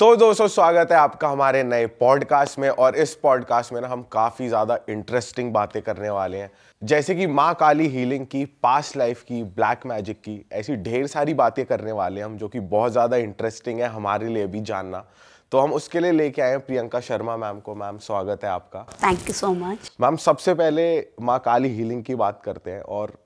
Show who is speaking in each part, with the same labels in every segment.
Speaker 1: तो दोस्तों स्वागत है आपका हमारे नए पॉडकास्ट में और इस पॉडकास्ट में ना हम काफ़ी ज़्यादा इंटरेस्टिंग बातें करने वाले हैं जैसे कि माँ काली हीलिंग की पास्ट लाइफ की ब्लैक मैजिक की ऐसी ढेर सारी बातें करने वाले हैं हम जो कि बहुत ज़्यादा इंटरेस्टिंग है हमारे लिए भी जानना तो हम उसके लिए लेके आए हैं प्रियंका शर्मा मैम को मैम स्वागत है आपका
Speaker 2: thank you so much
Speaker 1: ma'am सबसे पहले माँ काली हीलिंग की बात करते हैं और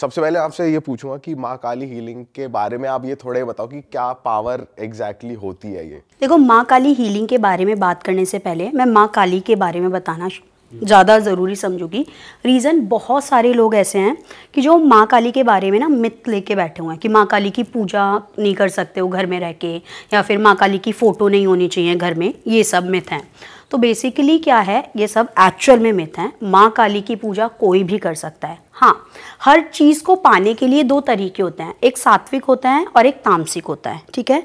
Speaker 1: सबसे पहले आपसे ये पूछूंगा कि माँ काली हीलिंग के बारे में आप ये थोड़े बताओ कि क्या पावर एग्जैक्टली होती है ये
Speaker 2: देखो माँ काली हीलिंग के बारे में बात करने से पहले मैं माँ काली के बारे में बताना ज़्यादा ज़रूरी समझूंगी रीज़न बहुत सारे लोग ऐसे हैं कि जो माँ काली के बारे में ना मिथ लेके बैठे हुए हैं कि माँ काली की पूजा नहीं कर सकते हो घर में रह के या फिर माँ काली की फ़ोटो नहीं होनी चाहिए घर में ये सब मिथ हैं तो बेसिकली क्या है ये सब एक्चुअल में मिथ हैं माँ काली की पूजा कोई भी कर सकता है हाँ हर चीज़ को पाने के लिए दो तरीके होते हैं एक सात्विक होता है और एक तामसिक होता है ठीक है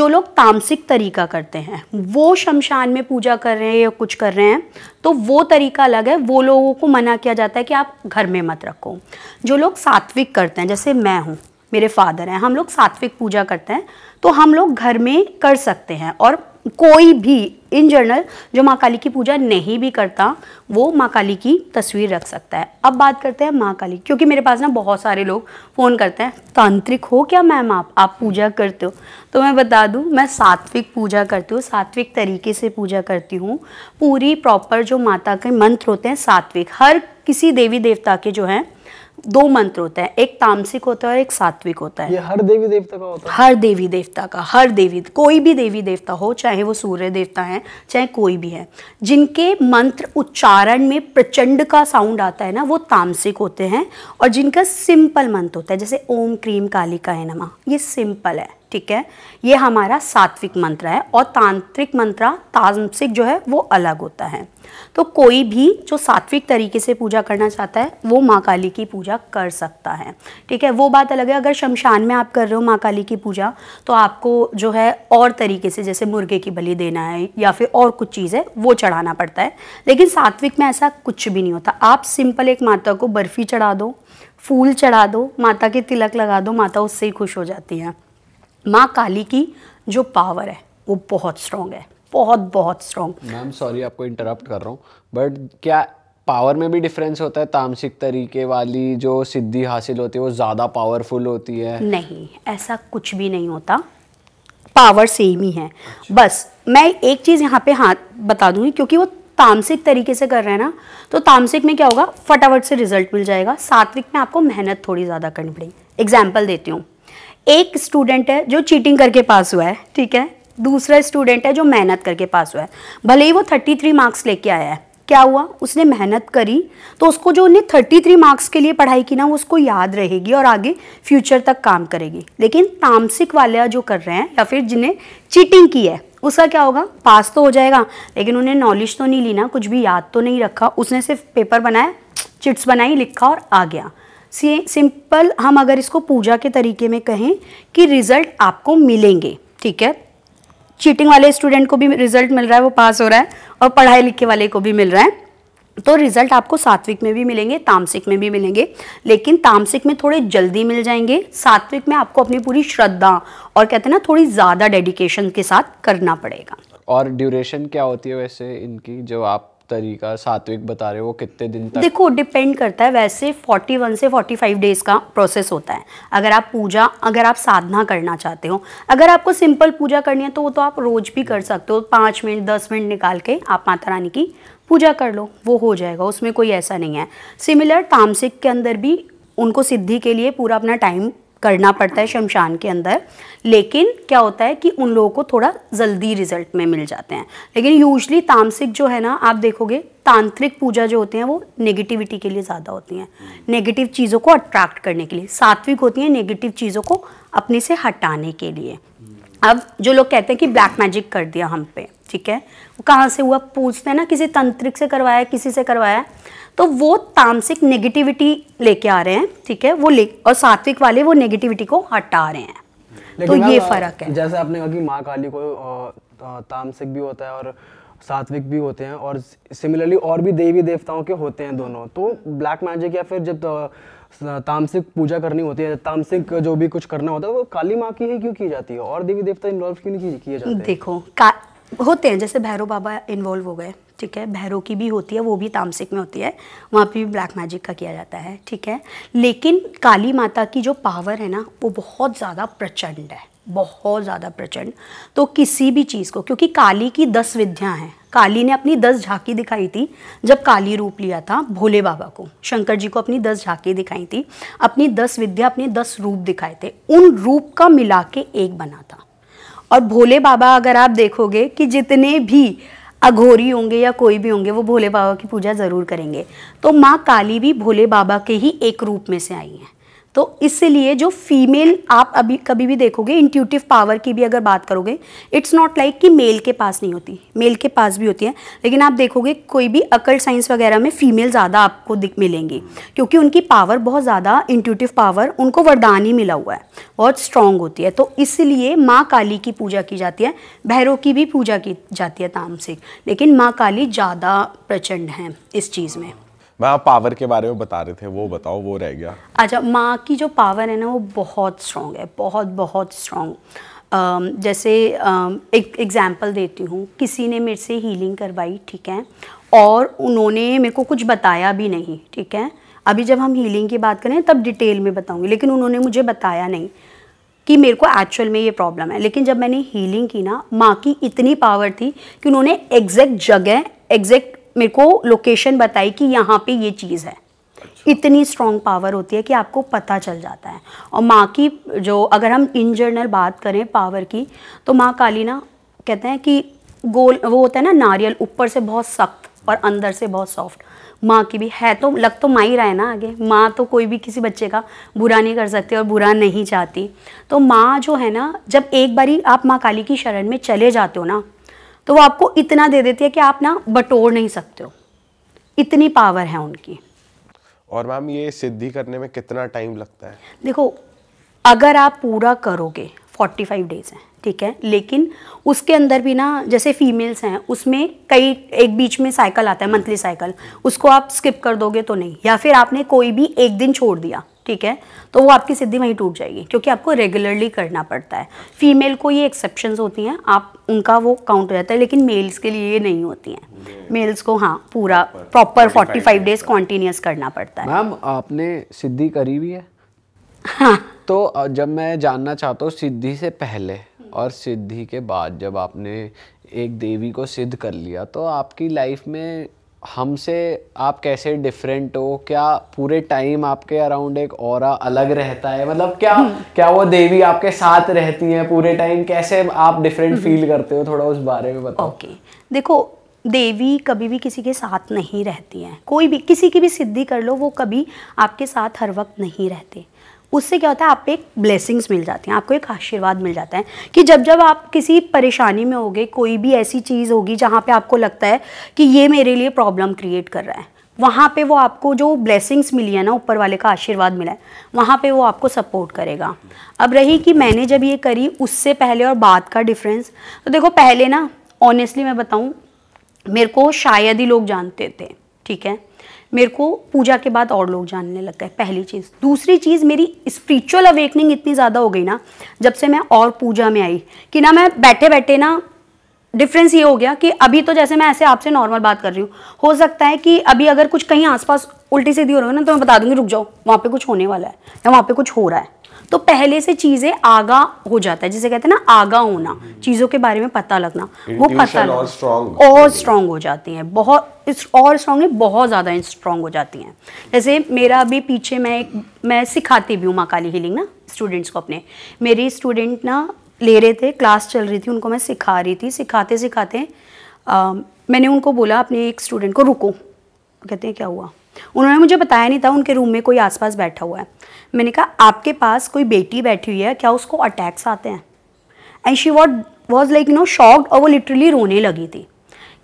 Speaker 2: जो लोग तामसिक तरीका करते हैं वो शमशान में पूजा कर रहे हैं या कुछ कर रहे हैं तो वो तरीका अलग है वो लोगों को मना किया जाता है कि आप घर में मत रखो जो लोग सात्विक करते हैं जैसे मैं हूँ मेरे फादर हैं हम लोग सात्विक पूजा करते हैं तो हम लोग घर में कर सकते हैं और कोई भी इन जनरल जो माँ काली की पूजा नहीं भी करता वो माँ काली की तस्वीर रख सकता है अब बात करते हैं माँ काली क्योंकि मेरे पास ना बहुत सारे लोग फ़ोन करते हैं तांत्रिक हो क्या मैम आप आप पूजा करते हो तो मैं बता दूँ मैं सात्विक पूजा करती हूँ सात्विक तरीके से पूजा करती हूँ पूरी प्रॉपर जो माता के मंत्र होते हैं सात्विक हर किसी देवी देवता के जो हैं दो मंत्र होते हैं एक तामसिक होता है और एक सात्विक होता है ये हर देवी देवता का होता है हर देवी देवता का हर देवी कोई भी देवी देवता हो चाहे वो सूर्य देवता है चाहे कोई भी है जिनके मंत्र उच्चारण में प्रचंड का साउंड आता है ना वो तामसिक होते हैं और जिनका सिंपल मंत्र होता है जैसे ओम क्रीम काली का है नमा ये सिंपल है ठीक है ये हमारा सात्विक मंत्र है और तांत्रिक मंत्र तांत्रिक जो है वो अलग होता है तो कोई भी जो सात्विक तरीके से पूजा करना चाहता है वो माँ काली की पूजा कर सकता है ठीक है वो बात अलग है अगर शमशान में आप कर रहे हो माँ काली की पूजा तो आपको जो है और तरीके से जैसे मुर्गे की बलि देना है या फिर और कुछ चीज़ है वो चढ़ाना पड़ता है लेकिन सात्विक में ऐसा कुछ भी नहीं होता आप सिंपल एक माता को बर्फ़ी चढ़ा दो फूल चढ़ा दो माता के तिलक लगा दो माता उससे ही खुश हो जाती हैं माँ काली की जो पावर है वो बहुत स्ट्रॉन्ग है
Speaker 3: बहुत बहुत स्ट्रॉन्ग मैम सॉरी आपको इंटरप्ट कर रहा हूँ बट क्या पावर में भी डिफरेंस होता है तामसिक तरीके वाली जो सिद्धि हासिल होती है वो ज़्यादा पावरफुल
Speaker 2: होती है नहीं ऐसा कुछ भी नहीं होता पावर सेम ही है अच्छा। बस मैं एक चीज़ यहाँ पे हाँ बता दूँगी क्योंकि वो तामसिक तरीके से कर रहे हैं ना तो तामसिक में क्या होगा फटाफट से रिजल्ट मिल जाएगा सात्विक में आपको मेहनत थोड़ी ज़्यादा करनी पड़ेगी एग्जाम्पल देती हूँ एक स्टूडेंट है जो चीटिंग करके पास हुआ है ठीक है दूसरा स्टूडेंट है जो मेहनत करके पास हुआ है भले ही वो थर्टी थ्री मार्क्स लेके आया है क्या हुआ उसने मेहनत करी तो उसको जो उन्हें थर्टी थ्री मार्क्स के लिए पढ़ाई की ना वो उसको याद रहेगी और आगे फ्यूचर तक काम करेगी लेकिन तामसिक वाले जो कर रहे हैं या फिर जिन्हें चीटिंग की है उसका क्या होगा पास तो हो जाएगा लेकिन उन्हें नॉलेज तो नहीं ली ना कुछ भी याद तो नहीं रखा उसने सिर्फ पेपर बनाया चिट्स बनाई लिखा और आ गया सिंपल हम अगर इसको पूजा के तरीके में कहें कि रिज़ल्ट आपको मिलेंगे ठीक है चीटिंग वाले स्टूडेंट को भी रिजल्ट मिल रहा है वो पास हो रहा है और पढ़ाई लिखे वाले को भी मिल रहा है तो रिजल्ट आपको सात्विक में भी मिलेंगे तामसिक में भी मिलेंगे लेकिन तामसिक में थोड़े जल्दी मिल जाएंगे सात्विक में आपको अपनी पूरी श्रद्धा और कहते हैं ना थोड़ी ज़्यादा डेडिकेशन के साथ करना पड़ेगा
Speaker 3: और ड्यूरेशन क्या होती है वैसे इनकी जो आप तरीका सात्विक बता रहे हो वो कितने दिन तक देखो
Speaker 2: डिपेंड करता है वैसे 41 से 45 डेज का प्रोसेस होता है अगर आप पूजा अगर आप साधना करना चाहते हो अगर आपको सिंपल पूजा करनी है तो वो तो आप रोज़ भी कर सकते हो पाँच मिनट दस मिनट निकाल के आप माता रानी की पूजा कर लो वो हो जाएगा उसमें कोई ऐसा नहीं है सिमिलर तामसिक के अंदर भी उनको सिद्धि के लिए पूरा अपना टाइम करना पड़ता है शमशान के अंदर लेकिन क्या होता है कि उन लोगों को थोड़ा जल्दी रिजल्ट में मिल जाते हैं लेकिन यूजली तामसिक जो है ना आप देखोगे तांत्रिक पूजा जो होती हैं वो नेगेटिविटी के लिए ज़्यादा होती हैं नेगेटिव चीज़ों को अट्रैक्ट करने के लिए सात्विक होती हैं नेगेटिव चीज़ों को अपने से हटाने के लिए अब जो लोग कहते हैं कि ब्लैक मैजिक कर दिया हम पे ठीक है वो कहाँ से हुआ पूछते हैं ना किसी तंत्रिक से करवाया किसी से करवाया तो वो तामसिक नेगेटिविटी लेके आ रहे हैं ठीक है वो ले और सात्विक वाले वो नेगेटिविटी को हटा रहे हैं तो ये फर्क है
Speaker 4: जैसे आपने कहा कि माँ काली को तामसिक भी होता है और सात्विक भी होते हैं और सिमिलरली और भी देवी देवताओं के होते हैं दोनों तो ब्लैक मैजिक या फिर जब तामसिक पूजा करनी होती है तामसिक जो भी कुछ करना होता है वो काली माँ की ही क्यों की जाती है और देवी देवता इन्वॉल्व क्यों नहीं किए जाते देखो
Speaker 2: होते हैं जैसे भैरव बाबा इन्वॉल्व हो गए ठीक है भैरव की भी होती है वो भी तामसिक में होती है वहाँ पे भी ब्लैक मैजिक का किया जाता है ठीक है लेकिन काली माता की जो पावर है ना वो बहुत ज़्यादा प्रचंड है बहुत ज़्यादा प्रचंड तो किसी भी चीज़ को क्योंकि काली की दस विद्या हैं काली ने अपनी दस झांकी दिखाई थी जब काली रूप लिया था भोले बाबा को शंकर जी को अपनी दस झांकी दिखाई थी अपनी दस विद्या अपने दस रूप दिखाए थे उन रूप का मिला के एक बना था और भोले बाबा अगर आप देखोगे कि जितने भी अघोरी होंगे या कोई भी होंगे वो भोले बाबा की पूजा ज़रूर करेंगे तो माँ काली भी भोले बाबा के ही एक रूप में से आई हैं तो इसलिए जो फीमेल आप अभी कभी भी देखोगे इंट्यूटिव पावर की भी अगर बात करोगे इट्स नॉट लाइक कि मेल के पास नहीं होती मेल के पास भी होती है लेकिन आप देखोगे कोई भी अकल साइंस वगैरह में फीमेल ज़्यादा आपको दिख मिलेंगी क्योंकि उनकी पावर बहुत ज़्यादा इंट्यूटिव पावर उनको वरदान ही मिला हुआ है बहुत स्ट्रांग होती है तो इसलिए माँ काली की पूजा की जाती है भैरव की भी पूजा की जाती है तामसिक लेकिन माँ काली ज़्यादा प्रचंड हैं इस चीज़ में
Speaker 1: मैं आप पावर के बारे में बता रहे थे वो बताओ वो रह गया
Speaker 2: अच्छा माँ की जो पावर है ना वो बहुत स्ट्रॉन्ग है बहुत बहुत स्ट्रॉन्ग जैसे एक एग्ज़ाम्पल देती हूँ किसी ने मेरे से हीलिंग करवाई ठीक है और उन्होंने मेरे को कुछ बताया भी नहीं ठीक है अभी जब हम हीलिंग की बात करें तब डिटेल में बताऊँगी लेकिन उन्होंने मुझे बताया नहीं कि मेरे को एक्चुअल में ये प्रॉब्लम है लेकिन जब मैंने हीलिंग की ना माँ की इतनी पावर थी कि उन्होंने एग्जैक्ट जगह एग्जैक्ट मेरे को लोकेशन बताई कि यहाँ पे ये चीज़ है अच्छा। इतनी स्ट्रॉन्ग पावर होती है कि आपको पता चल जाता है और माँ की जो अगर हम इन जनरल बात करें पावर की तो माँ काली ना कहते हैं कि गोल वो होता है ना नारियल ऊपर से बहुत सख्त और अंदर से बहुत सॉफ्ट माँ की भी है तो लग तो माँ ही रहा है ना आगे माँ तो कोई भी किसी बच्चे का बुरा नहीं कर सकती और बुरा नहीं चाहती तो माँ जो है ना जब एक बारी आप माँ काली की शरण में चले जाते हो ना तो वो आपको इतना दे देती है कि आप ना बटोर नहीं सकते हो इतनी पावर है उनकी
Speaker 1: और मैम ये सिद्धि करने में कितना टाइम लगता है
Speaker 2: देखो अगर आप पूरा करोगे 45 डेज हैं ठीक है लेकिन उसके अंदर भी ना जैसे फीमेल्स हैं उसमें कई एक बीच में साइकिल आता है मंथली साइकिल उसको आप स्किप कर दोगे तो नहीं या फिर आपने कोई भी एक दिन छोड़ दिया ठीक है तो वो आपकी सिद्धि वहीं टूट जाएगी क्योंकि आपको रेगुलरली करना पड़ता है फीमेल को ये एक्सेप्शन होती हैं आप उनका वो काउंट हो जाता है लेकिन मेल्स के लिए ये नहीं होती हैं मेल्स को हाँ पूरा proper forty five days continuous करना पड़ता है
Speaker 3: मैम आपने सिद्धि करी हुई है हाँ तो जब मैं जानना चाहता हूँ सिद्धि से पहले और सिद्धि के बाद जब आपने एक देवी को सिद्ध कर लिया तो आपकी लाइफ में हमसे आप कैसे डिफरेंट हो क्या पूरे टाइम आपके अराउंड एक और अलग रहता है मतलब क्या क्या वो देवी आपके साथ रहती है पूरे टाइम कैसे आप डिफरेंट फील हम्म। करते हो थोड़ा उस बारे में बताओ ओके okay.
Speaker 2: देखो देवी कभी भी किसी के साथ नहीं रहती हैं कोई भी किसी की भी सिद्धि कर लो वो कभी आपके साथ हर वक्त नहीं रहते उससे क्या होता है आप पे एक ब्लेसिंग्स मिल जाती हैं आपको एक आशीर्वाद मिल जाता है कि जब जब आप किसी परेशानी में होगे कोई भी ऐसी चीज़ होगी जहाँ पे आपको लगता है कि ये मेरे लिए प्रॉब्लम क्रिएट कर रहा है वहाँ पे वो आपको जो ब्लेसिंग्स मिली है ना ऊपर वाले का आशीर्वाद मिला है वहाँ पे वो आपको सपोर्ट करेगा अब रही कि मैंने जब ये करी उससे पहले और बाद का डिफरेंस तो देखो पहले ना ऑनेस्टली मैं बताऊँ मेरे को शायद ही लोग जानते थे ठीक है मेरे को पूजा के बाद और लोग जानने लग गए पहली चीज़ दूसरी चीज़ मेरी स्पिरिचुअल अवेकनिंग इतनी ज़्यादा हो गई ना जब से मैं और पूजा में आई कि ना मैं बैठे बैठे ना डिफरेंस ये हो गया कि अभी तो जैसे मैं ऐसे आपसे नॉर्मल बात कर रही हूँ हो सकता है कि अभी अगर कुछ कहीं आसपास उल्टी सीधी हो रही हो ना तो मैं बता दूंगी रुक जाओ वहाँ पे कुछ होने वाला है या वहाँ पे कुछ हो रहा है तो पहले से चीज़ें आगा हो जाता है जिसे कहते हैं ना आगा होना चीज़ों के बारे में पता लगना वो पता
Speaker 1: लगना और
Speaker 2: स्ट्रांग हो जाती हैं बहुत इस और स्ट्रॉन्ग बहुत ज़्यादा स्ट्रॉन्ग हो जाती हैं जैसे मेरा अभी पीछे मैं एक मैं सिखाती भी हूँ माकाली हिलिंग हीलिंग ना स्टूडेंट्स को अपने मेरी स्टूडेंट ना ले रहे थे क्लास चल रही थी उनको मैं सिखा रही थी सिखाते सिखाते आ, मैंने उनको बोला अपने एक स्टूडेंट को रुको कहते हैं क्या हुआ उन्होंने मुझे बताया नहीं था उनके रूम में कोई आसपास बैठा हुआ है मैंने कहा आपके पास कोई बेटी बैठी हुई है क्या उसको अटैक्स आते हैं and she what was like no shocked और वो लिटरली रोने लगी थी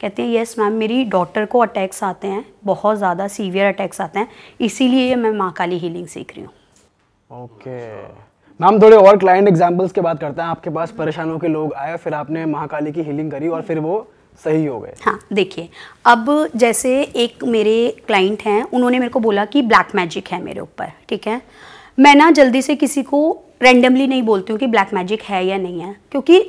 Speaker 2: कहते हैं येस मैम मेरी डॉटर को अटैक्स आते हैं बहुत ज़्यादा सीवियर अटैक्स आते हैं इसीलिए मैं माँ काली हीलिंग सीख रही
Speaker 4: हूँ ओके मैम थोड़े और क्लाइंट एग्जाम्पल्स की बात करते हैं आपके पास परेशान होकर लोग आए फिर आपने महाकाली की हीलिंग करी और फिर वो सही हो गए हाँ देखिए अब जैसे एक मेरे क्लाइंट
Speaker 2: हैं उन्होंने मेरे को बोला कि ब्लैक मैजिक है मेरे ऊपर ठीक है मैं ना जल्दी से किसी को रेंडमली नहीं बोलती हूँ कि ब्लैक मैजिक है या नहीं है क्योंकि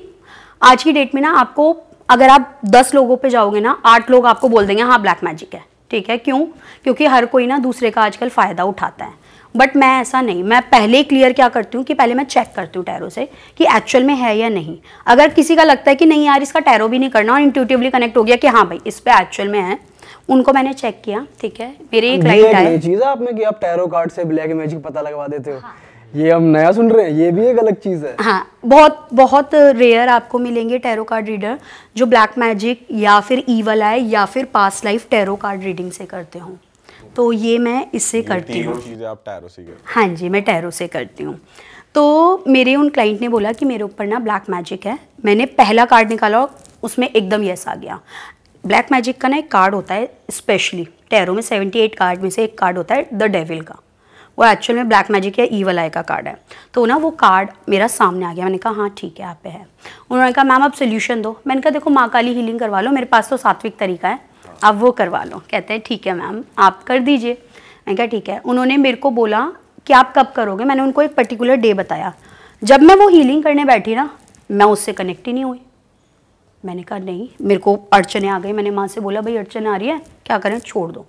Speaker 2: आज की डेट में ना आपको अगर आप दस लोगों पे जाओगे ना आठ लोग आपको बोल देंगे हाँ ब्लैक मैजिक है ठीक है क्यों क्योंकि हर कोई ना दूसरे का आजकल फ़ायदा उठाता है बट मैं ऐसा नहीं मैं पहले क्लियर क्या करती हूँ कि पहले मैं चेक करती हूँ टैरो से कि एक्चुअल में है या नहीं अगर किसी का लगता है कि नहीं यार इसका टैरो भी नहीं करना और इंट्यूटिवली कनेक्ट हो गया कि हाँ भाई इस पर एक्चुअल में है उनको मैंने चेक किया ठीक है मेरे एक लाइट आए
Speaker 4: चीज़ है आपने कि आप टैरो कार्ड से ब्लैक मैजिक पता लगवा देते हो हाँ। ये हम नया सुन रहे हैं ये भी एक अलग चीज़ है
Speaker 2: हाँ बहुत बहुत रेयर आपको मिलेंगे टैरो कार्ड रीडर जो ब्लैक मैजिक या फिर ईवल आए या फिर past life tarot card reading से करते हों तो ये मैं इससे करती हूँ आप टैरो से हाँ जी मैं टैरो से करती हूँ तो मेरे उन क्लाइंट ने बोला कि मेरे ऊपर ना ब्लैक मैजिक है मैंने पहला कार्ड निकाला और उसमें एकदम यस आ गया ब्लैक मैजिक का ना एक कार्ड होता है स्पेशली टैरो में 78 कार्ड में से एक कार्ड होता है द डेविल का वो एक्चुअल में ब्लैक मैजिक या ईवल आई का कार्ड है तो ना वो कार्ड मेरा सामने आ गया मैंने कहा हाँ ठीक है आप पे है उन्होंने कहा मैम आप सोल्यूशन दो मैंने कहा देखो माँ काली हीलिंग करवा लो मेरे पास तो सात्विक तरीका है आप वो करवा लो कहते हैं ठीक है मैम आप कर दीजिए मैंने कहा ठीक है उन्होंने मेरे को बोला कि आप कब करोगे मैंने उनको एक पर्टिकुलर डे बताया जब मैं वो हीलिंग करने बैठी ना मैं उससे कनेक्ट ही नहीं हुई मैंने कहा नहीं मेरे को अड़चने आ गई मैंने माँ से बोला भाई अड़चन आ रही है क्या करें छोड़ दो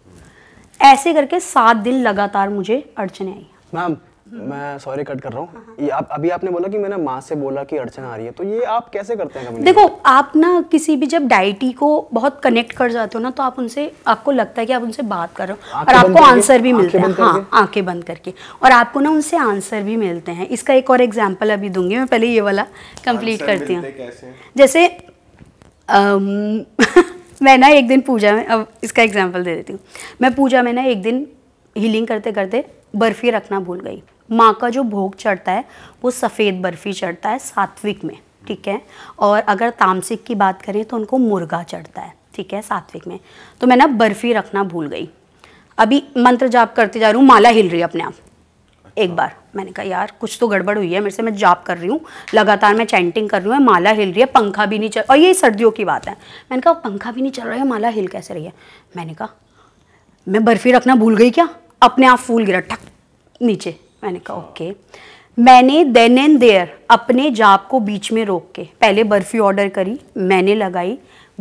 Speaker 2: ऐसे करके सात दिन लगातार मुझे अड़चने आई
Speaker 4: मैम मैं सॉरी कट कर रहा हूँ हाँ, हाँ। आप अभी आपने बोला कि मैंने माँ से बोला कि अड़चन आ रही है तो ये आप कैसे करते हैं देखो
Speaker 2: आप ना किसी भी जब डाइटी को बहुत कनेक्ट कर जाते हो ना तो आप उनसे आपको लगता है कि आप उनसे बात कर रहे हो और आपको आंसर भी मिलते हैं हाँ आंखें बंद करके और आपको ना उनसे आंसर भी मिलते हैं इसका एक और एग्जाम्पल अभी दूंगी मैं पहले ये वाला कम्प्लीट करती हूँ जैसे मैं ना एक दिन पूजा में अब इसका एग्जाम्पल दे देती हूँ मैं पूजा में ना एक दिन हीलिंग करते करते बर्फ़ी रखना भूल गई माँ का जो भोग चढ़ता है वो सफ़ेद बर्फ़ी चढ़ता है सात्विक में ठीक है और अगर तामसिक की बात करें तो उनको मुर्गा चढ़ता है ठीक है सात्विक में तो मैं ना बर्फ़ी रखना भूल गई अभी मंत्र जाप करते जा रही हूँ माला हिल रही है अपने आप अच्छा। एक बार मैंने कहा यार कुछ तो गड़बड़ हुई है मेरे से मैं जाप कर रही हूँ लगातार मैं चैंटिंग कर रही हूँ माला हिल रही है पंखा भी नहीं चल और ये सर्दियों की बात है मैंने कहा पंखा भी नहीं चल रहा है माला हिल कैसे रही है मैंने कहा मैं बर्फ़ी रखना भूल गई क्या अपने आप फूल गिरा ठक नीचे मैंने कहा ओके मैंने देन एंड देयर अपने जाप को बीच में रोक के पहले बर्फ़ी ऑर्डर करी मैंने लगाई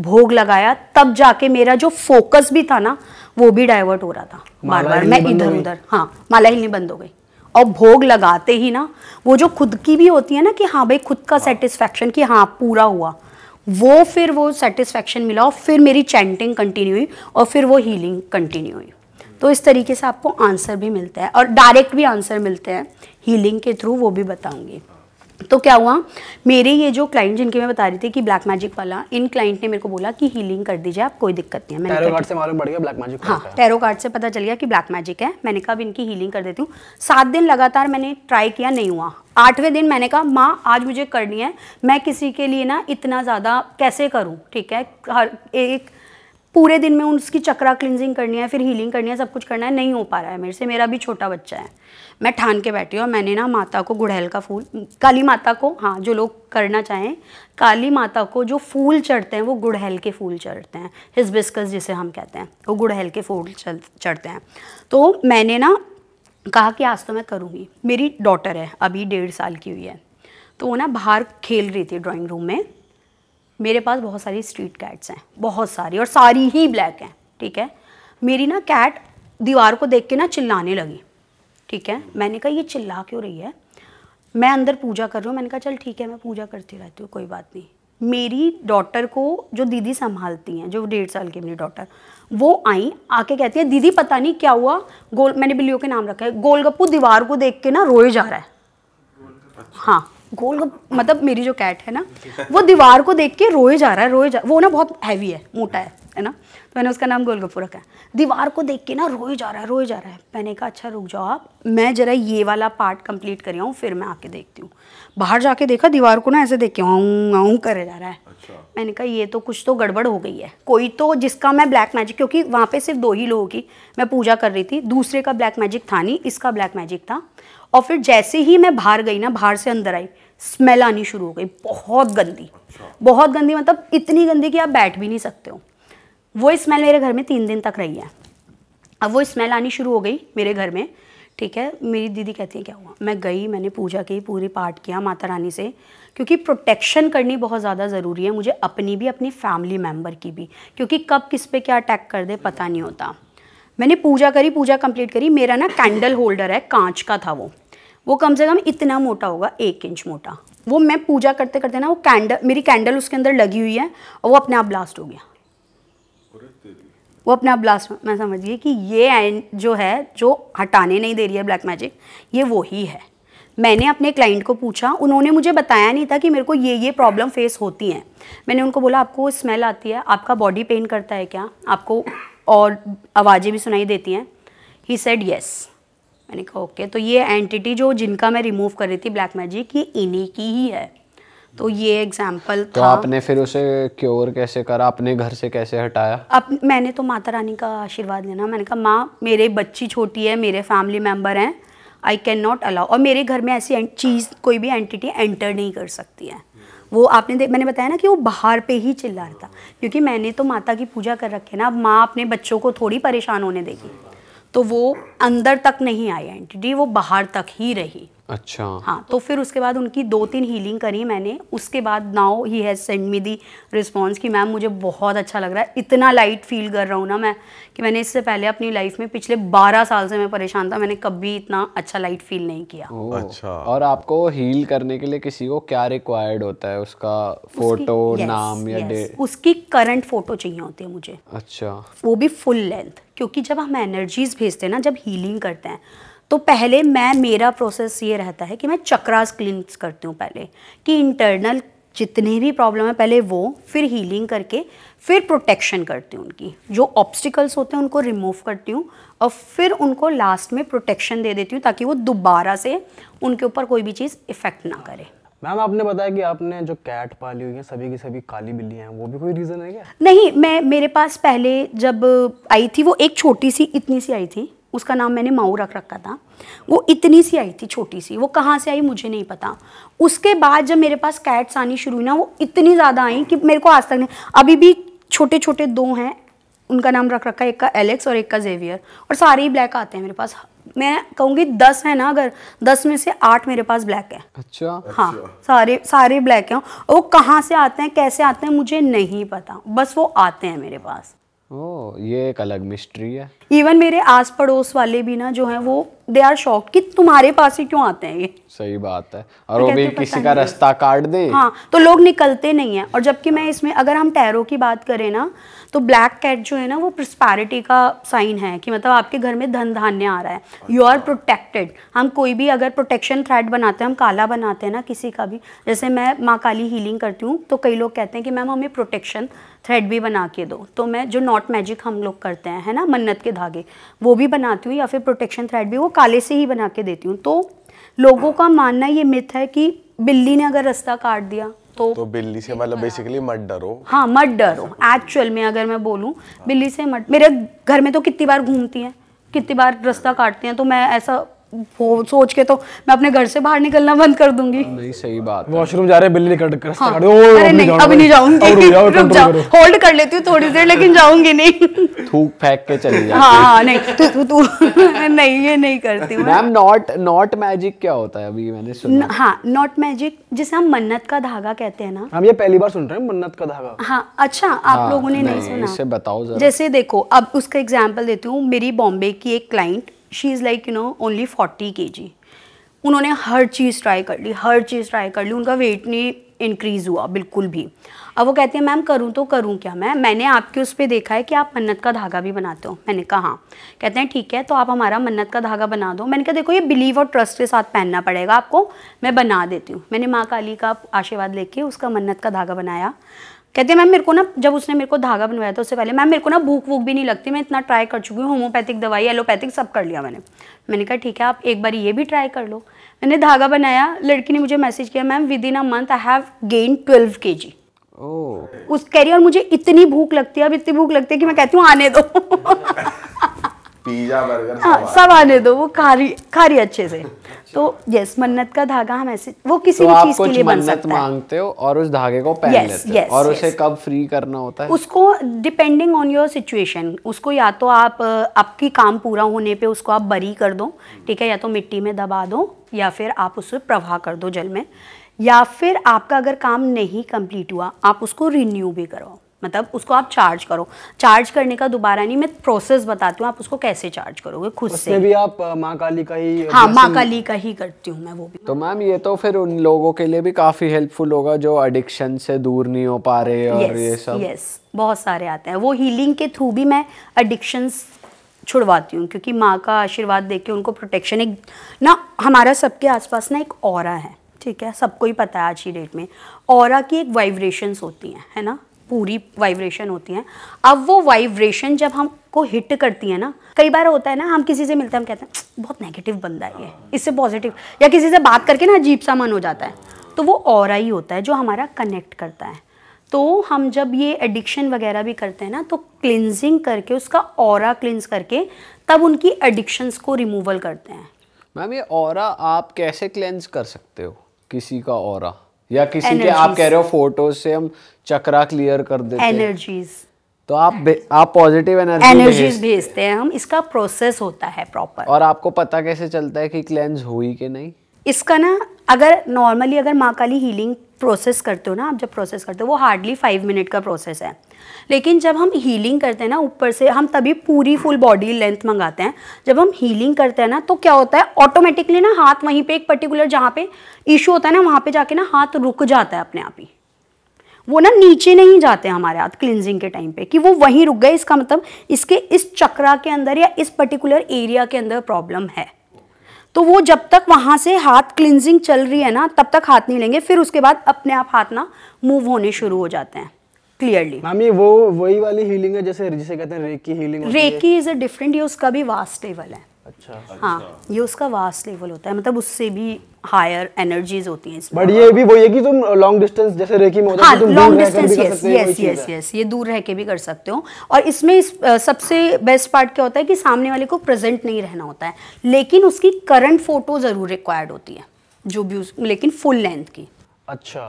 Speaker 2: भोग लगाया तब जाके मेरा जो फोकस भी था ना वो भी डाइवर्ट हो रहा था बार बार मैं इधर उधर हाँ माला हिलनी बंद हो गई और भोग लगाते ही ना वो जो खुद की भी होती है ना कि हाँ भाई खुद का सेटिस्फेक्शन हाँ। कि हाँ पूरा हुआ वो फिर वो सेटिस्फेक्शन मिला और फिर मेरी चैंटिंग कंटिन्यू हुई और फिर वो हीलिंग कंटिन्यू हुई तो इस तरीके से आपको आंसर भी मिलता है और डायरेक्ट भी आंसर मिलते हैं हीलिंग के थ्रू वो भी बताऊँगी तो क्या हुआ मेरे ये जो क्लाइंट जिनके मैं बता रही थी कि ब्लैक मैजिक वाला इन क्लाइंट ने मेरे को बोला कि हीलिंग कर दीजिए आप कोई दिक्कत नहीं है मैंने टैरो कार्ड से मालूम पड़ गया ब्लैक मैजिक हाँ टैरो कार्ड से पता चल गया कि ब्लैक मैजिक है मैंने कहा अब इनकी हीलिंग कर देती हूँ सात दिन लगातार मैंने ट्राई किया नहीं हुआ आठवें दिन मैंने कहा माँ आज मुझे करनी है मैं किसी के लिए ना इतना ज़्यादा कैसे करूँ ठीक है हर एक पूरे दिन में उसकी चक्रा क्लिनजिंग करनी है फिर हीलिंग करनी है सब कुछ करना है नहीं हो पा रहा है मेरे से मेरा भी छोटा बच्चा है मैं ठान के बैठी हूँ और मैंने ना माता को गुड़हल का फूल काली माता को हाँ जो लोग करना चाहें काली माता को जो फूल चढ़ते हैं वो गुड़हल के फूल चढ़ते हैं हिस्बिस्कस जिसे हम कहते हैं वो गुड़हल के फूल चढ़ते हैं तो मैंने ना कहा कि आज तो मैं करूँगी मेरी डॉटर है अभी डेढ़ साल की हुई है तो वो ना बाहर खेल रही थी ड्राइंग रूम में मेरे पास बहुत सारी स्ट्रीट कैट्स हैं बहुत सारी और सारी ही ब्लैक हैं ठीक है मेरी ना कैट दीवार को देख के ना चिल्लाने लगी ठीक है मैंने कहा ये चिल्ला क्यों रही है मैं अंदर पूजा कर रही हूँ मैंने कहा चल ठीक है मैं पूजा करती रहती हूँ कोई बात नहीं मेरी डॉटर को जो दीदी संभालती हैं जो डेढ़ साल की मेरी डॉटर वो आई आके कहती है दीदी पता नहीं क्या हुआ गोल मैंने बिल्लियों के नाम रखा है गोलगप्पू दीवार को देख के ना रोए जा रहा है अच्छा। हाँ गोल मतलब मेरी जो कैट है ना वो दीवार को देख के रोए जा रहा है रोए जा वो ना बहुत हैवी है मोटा है है ना तो मैंने उसका नाम गोलगप्पू रखा है दीवार को देख के ना रोए जा रहा है रोए जा रहा है मैंने कहा अच्छा रुक जाओ आप मैं ज़रा ये वाला पार्ट कंप्लीट कर आऊँ फिर मैं आके देखती हूँ बाहर जाके देखा दीवार को ना ऐसे देख के आऊँ आऊँ करे जा रहा है अच्छा। मैंने कहा ये तो कुछ तो गड़बड़ हो गई है कोई तो जिसका मैं ब्लैक मैजिक क्योंकि वहाँ पर सिर्फ दो ही लोगों की मैं पूजा कर रही थी दूसरे का ब्लैक मैजिक था नहीं इसका ब्लैक मैजिक था और फिर जैसे ही मैं बाहर गई ना बाहर से अंदर आई स्मेल आनी शुरू हो गई बहुत गंदी अच्छा। बहुत गंदी मतलब इतनी गंदी कि आप बैठ भी नहीं सकते हो वो स्मेल मेरे घर में तीन दिन तक रही है अब वो स्मेल आनी शुरू हो गई मेरे घर में ठीक है मेरी दीदी कहती है क्या हुआ मैं गई मैंने पूजा की पूरी पाठ किया माता रानी से क्योंकि प्रोटेक्शन करनी बहुत ज़्यादा ज़रूरी है मुझे अपनी भी अपनी फैमिली मेम्बर की भी क्योंकि कब किस पे क्या अटैक कर दे पता नहीं होता मैंने पूजा करी पूजा कंप्लीट करी मेरा ना कैंडल होल्डर है कांच का था वो वो कम से कम इतना मोटा होगा एक इंच मोटा वो मैं पूजा करते करते ना वो कैंडल मेरी कैंडल उसके अंदर लगी हुई है और वो अपने आप ब्लास्ट हो गया वो अपने आप ब्लास्ट में समझिए कि ये एंड जो है जो हटाने नहीं दे रही है ब्लैक मैजिक ये वो ही है मैंने अपने क्लाइंट को पूछा उन्होंने मुझे बताया नहीं था कि मेरे को ये ये प्रॉब्लम फेस होती हैं मैंने उनको बोला आपको स्मेल आती है आपका बॉडी पेन करता है क्या आपको और आवाज़ें भी सुनाई देती हैं ही सेड येस मैंने कहा ओके तो ये एंटिटी जो जिनका मैं रिमूव कर रही थी ब्लैक मैजिक ये इन्हीं की ही है तो ये एग्जाम्पल तो आपने
Speaker 3: फिर उसे क्योर कैसे करा अपने घर से कैसे हटाया
Speaker 2: अब मैंने तो माता रानी का आशीर्वाद लेना मैंने कहा माँ मेरे बच्ची छोटी है मेरे फैमिली मेम्बर हैं आई कैन नॉट अलाउ और मेरे घर में ऐसी चीज़ कोई भी एंटिटी एंटर नहीं कर सकती है वो आपने मैंने बताया ना कि वो बाहर पे ही चिल्ला रहा था क्योंकि मैंने तो माता की पूजा कर रखी है ना अब माँ अपने बच्चों को थोड़ी परेशान होने देगी तो वो अंदर तक नहीं आई एंटिटी वो बाहर तक ही रही अच्छा हाँ तो फिर उसके बाद उनकी दो तीन हीलिंग करी मैंने उसके बाद now he has send me the response कि मैम मुझे बहुत अच्छा लग रहा है इतना लाइट फील कर रहा हूँ ना मैं कि मैंने इससे पहले अपनी लाइफ में पिछले बारह साल से मैं परेशान था मैंने कभी इतना अच्छा लाइट फील नहीं किया
Speaker 3: अच्छा और आपको हील करने के लिए किसी को क्या रिक्वायर्ड होता है उसका फोटो उसकी, नाम या डेट
Speaker 2: उसकी करंट फोटो चाहिए होती है मुझे अच्छा वो भी फुल लेंथ क्योंकि जब हम एनर्जीज भेजते हैं ना जब हीलिंग करते हैं तो पहले मैं मेरा प्रोसेस ये रहता है कि मैं चक्रास क्लीन करती हूँ पहले कि इंटरनल जितने भी प्रॉब्लम है पहले वो फिर हीलिंग करके फिर प्रोटेक्शन करती हूँ उनकी जो ऑब्स्टिकल्स होते हैं उनको रिमूव करती हूँ और फिर उनको लास्ट में प्रोटेक्शन दे देती हूँ ताकि वो दोबारा से उनके ऊपर कोई भी चीज़
Speaker 4: इफ़ेक्ट ना करे मैम आपने बताया कि आपने जो कैट पाली हुई है सभी की सभी काली बिल्ली हैं वो भी कोई रीज़न है क्या
Speaker 2: नहीं मैं मेरे पास पहले जब आई थी वो एक छोटी सी इतनी सी आई थी उसका नाम मैंने माऊ रख रखा था वो इतनी सी आई थी छोटी सी वो कहाँ से आई मुझे नहीं पता उसके बाद जब मेरे पास कैट्स आनी शुरू हुई ना वो इतनी ज़्यादा आई कि मेरे को आज तक नहीं अभी भी छोटे छोटे दो हैं उनका नाम रख रखा है एक का एलेक्स और एक का जेवियर और सारे ही ब्लैक आते हैं मेरे पास मैं कहूँगी दस है ना अगर दस में से आठ मेरे पास ब्लैक है अच्छा हाँ अच्छा। सारे सारे ब्लैक हैं वो कहाँ से आते हैं कैसे आते हैं मुझे नहीं पता बस वो आते हैं मेरे पास
Speaker 3: ओ, ये एक अलग मिस्ट्री है
Speaker 2: इवन मेरे आस पड़ोस वाले भी ना जो हैं वो दे आर शॉक कि तुम्हारे पास ही क्यों आते हैं ये
Speaker 3: सही बात है तो और वो भी किसी का रास्ता काट दे हाँ
Speaker 2: तो लोग निकलते नहीं हैं और जबकि मैं इसमें अगर हम टैरो की बात करें ना तो ब्लैक कैट जो है ना वो प्रस्पैरिटी का साइन है कि मतलब आपके घर में धन धान्य आ रहा है यू आर प्रोटेक्टेड हम कोई भी अगर प्रोटेक्शन थ्रेड बनाते हैं हम काला बनाते हैं ना किसी का भी जैसे मैं माँ काली हीलिंग करती हूँ तो कई लोग कहते हैं कि मैम हमें प्रोटेक्शन थ्रेड भी बना के दो तो मैं जो नॉट मैजिक हम लोग करते हैं है ना मन्नत के धागे वो भी बनाती हूँ या फिर प्रोटेक्शन थ्रेड भी वो काले से ही बना के देती हूँ तो लोगों का मानना ये मिथ है कि बिल्ली ने अगर रास्ता काट दिया तो
Speaker 1: तो बिल्ली से मतलब बेसिकली मत डरो हाँ मत डरो
Speaker 2: एक्चुअल में अगर मैं बोलूँ बिल्ली से मत मेरे घर में तो कितनी बार घूमती है कितनी बार रास्ता काटती हैं तो मैं ऐसा वो सोच के तो मैं अपने घर से बाहर निकलना बंद कर दूंगी
Speaker 3: नहीं सही बात वॉशरूम जा रहे बिल्ली कट कर हाँ, अरे नहीं अभी नहीं जाऊंगी होल्ड
Speaker 2: तो कर लेती हूँ थोड़ी देर लेकिन जाऊंगी नहीं
Speaker 3: थूक फेंक के चली जाती हाँ, हाँ नहीं
Speaker 2: तू तू नहीं ये नहीं करती मैम
Speaker 3: नॉट नॉट मैजिक क्या होता है अभी मैंने सुना
Speaker 2: हाँ नॉट मैजिक जिसे हम मन्नत का धागा कहते हैं ना हम
Speaker 4: ये पहली बार सुन रहे हैं मन्नत का धागा
Speaker 2: हाँ अच्छा आप हाँ, लोगों ने नहीं सुना
Speaker 4: बताओ जैसे
Speaker 2: देखो अब उसका एग्जाम्पल देती हूँ मेरी बॉम्बे की एक client she is like you know only forty K G उन्होंने हर चीज़ ट्राई कर ली हर चीज़ ट्राई कर ली उनका वेट नहीं इंक्रीज़ हुआ बिल्कुल भी अब वो कहते हैं मैम करूँ तो करूँ क्या मैं मैंने आपके उस पर देखा है कि आप मन्नत का धागा भी बनाते हो मैंने कहा हाँ कहते हैं ठीक है तो आप हमारा मन्नत का धागा बना दो मैंने कहा देखो ये बिलीव और ट्रस्ट के साथ पहनना पड़ेगा आपको मैं बना देती हूँ मैंने माँ काली का आशीर्वाद लेके उसका मन्नत का धागा बनाया कहते हैं मैम मेरे को ना जब उसने मेरे को धागा बनवाया था उससे पहले मैम मेरे को ना भूख वूख भी नहीं लगती मैं इतना ट्राई कर चुकी हूँ होम्योपैथिक दवाई एलोपैथिक सब कर लिया मैंने मैंने कहा ठीक है आप एक बार ये भी ट्राई कर लो मैंने धागा बनाया लड़की ने मुझे मैसेज किया ma'am with in a month I have gain twelve K G उस और मुझे इतनी भूख लगती है अब इतनी भूख लगती है कि मैं कहती हूँ आने दो
Speaker 1: पिज्जा बर्गर हाँ, सब
Speaker 2: आने दो वो खारी खारी अच्छे से तो यस मन्नत का धागा हम ऐसे वो किसी तो भी चीज के लिए बन सकता है मांगते
Speaker 3: हो और उस धागे को पहन yes, लेते yes, हो और yes. उसे कब फ्री करना होता है
Speaker 2: उसको डिपेंडिंग ऑन योर सिचुएशन उसको या तो आप आपकी काम पूरा होने पे उसको आप बरी कर दो ठीक है या तो मिट्टी में दबा दो या फिर आप उसे प्रवाह कर दो जल में या फिर आपका अगर काम नहीं कंप्लीट हुआ आप उसको रिन्यू भी करवाओ मतलब उसको आप चार्ज करो चार्ज करने का दोबारा नहीं मैं प्रोसेस बताती हूँ आप उसको कैसे चार्ज करोगे खुद से भी
Speaker 4: आप माँ काली का ही हाँ माँ काली
Speaker 2: का ही करती हूँ मैं वो भी तो मैम ये तो फिर
Speaker 3: उन लोगों के लिए भी काफी हेल्पफुल होगा जो अडिक्शन से दूर नहीं हो पा रहे और yes, ये सब
Speaker 2: यस बहुत सारे आते हैं वो हीलिंग के थ्रू भी मैं अडिक्शन छुड़वाती हूँ क्योंकि माँ का आशीर्वाद दे के उनको प्रोटेक्शन एक ना हमारा सबके आसपास ना एक और है ठीक है सबको ही पता है आज की डेट में और की एक वाइब्रेशंस होती हैं है ना पूरी वाइब्रेशन होती हैं अब वो वाइब्रेशन जब हमको हिट करती है ना कई बार होता है ना हम किसी से मिलते हैं हम कहते हैं बहुत नेगेटिव बंदा है ये इससे पॉजिटिव या किसी से बात करके ना अजीब सा मन हो जाता है तो वो और ही होता है जो हमारा कनेक्ट करता है तो हम जब ये एडिक्शन वगैरह भी करते हैं ना तो क्लिनजिंग करके उसका और क्लिनज करके तब उनकी एडिक्शंस को रिमूवल करते हैं
Speaker 3: मैम ये और आप कैसे क्लेंज कर सकते हो किसी का और या किसी energies. के आप कह रहे हो फोटो से हम चक्रा क्लियर कर देते हैं एनर्जीज तो आप आप पॉजिटिव एनर्जी एनर्जीज
Speaker 2: भेजते हैं हम इसका प्रोसेस होता
Speaker 3: है प्रॉपर और आपको पता कैसे चलता है कि क्लेंज हुई कि नहीं
Speaker 2: इसका ना अगर नॉर्मली अगर माँ काली हीलिंग प्रोसेस करते हो ना आप जब प्रोसेस करते हो वो हार्डली फाइव मिनट का प्रोसेस है लेकिन जब हम हीलिंग करते हैं ना ऊपर से हम तभी पूरी फुल बॉडी लेंथ मंगाते हैं जब हम हीलिंग करते हैं ना तो क्या होता है ऑटोमेटिकली ना हाथ वहीं पे एक पर्टिकुलर जहाँ पे इशू होता है ना वहाँ पे जाके ना हाथ रुक जाता है अपने आप ही वो ना नीचे नहीं जाते हमारे हाथ क्लिनजिंग के टाइम पे कि वो वहीं रुक गए इसका मतलब इसके इस चक्रा के अंदर या इस पर्टिकुलर एरिया के अंदर प्रॉब्लम है तो वो जब तक वहाँ से हाथ क्लिनजिंग चल रही है ना तब तक हाथ नहीं लेंगे फिर उसके बाद अपने आप हाथ ना मूव होने शुरू हो जाते हैं
Speaker 4: क्लियरली मामी वो वही वाली हीलिंग है जैसे जिसे कहते हैं reiki healing reiki
Speaker 2: is a different ये उसका भी वास्ट लेवल है
Speaker 4: अच्छा हाँ
Speaker 2: अच्छा। ये उसका वास्ट लेवल होता है मतलब उससे भी हायर एनर्जीज होती
Speaker 4: हैं इसमें बट ये भी वही है कि तुम लॉन्ग डिस्टेंस जैसे रेकी में होता हाँ, तुम long distance yes yes yes yes
Speaker 2: ये दूर रह के भी कर सकते हो और इसमें इस, सबसे बेस्ट पार्ट क्या होता है कि सामने वाले को प्रेजेंट नहीं रहना होता है लेकिन उसकी करंट फोटो ज़रूर रिक्वायर्ड होती है जो भी उस लेकिन फुल लेंथ की
Speaker 1: अच्छा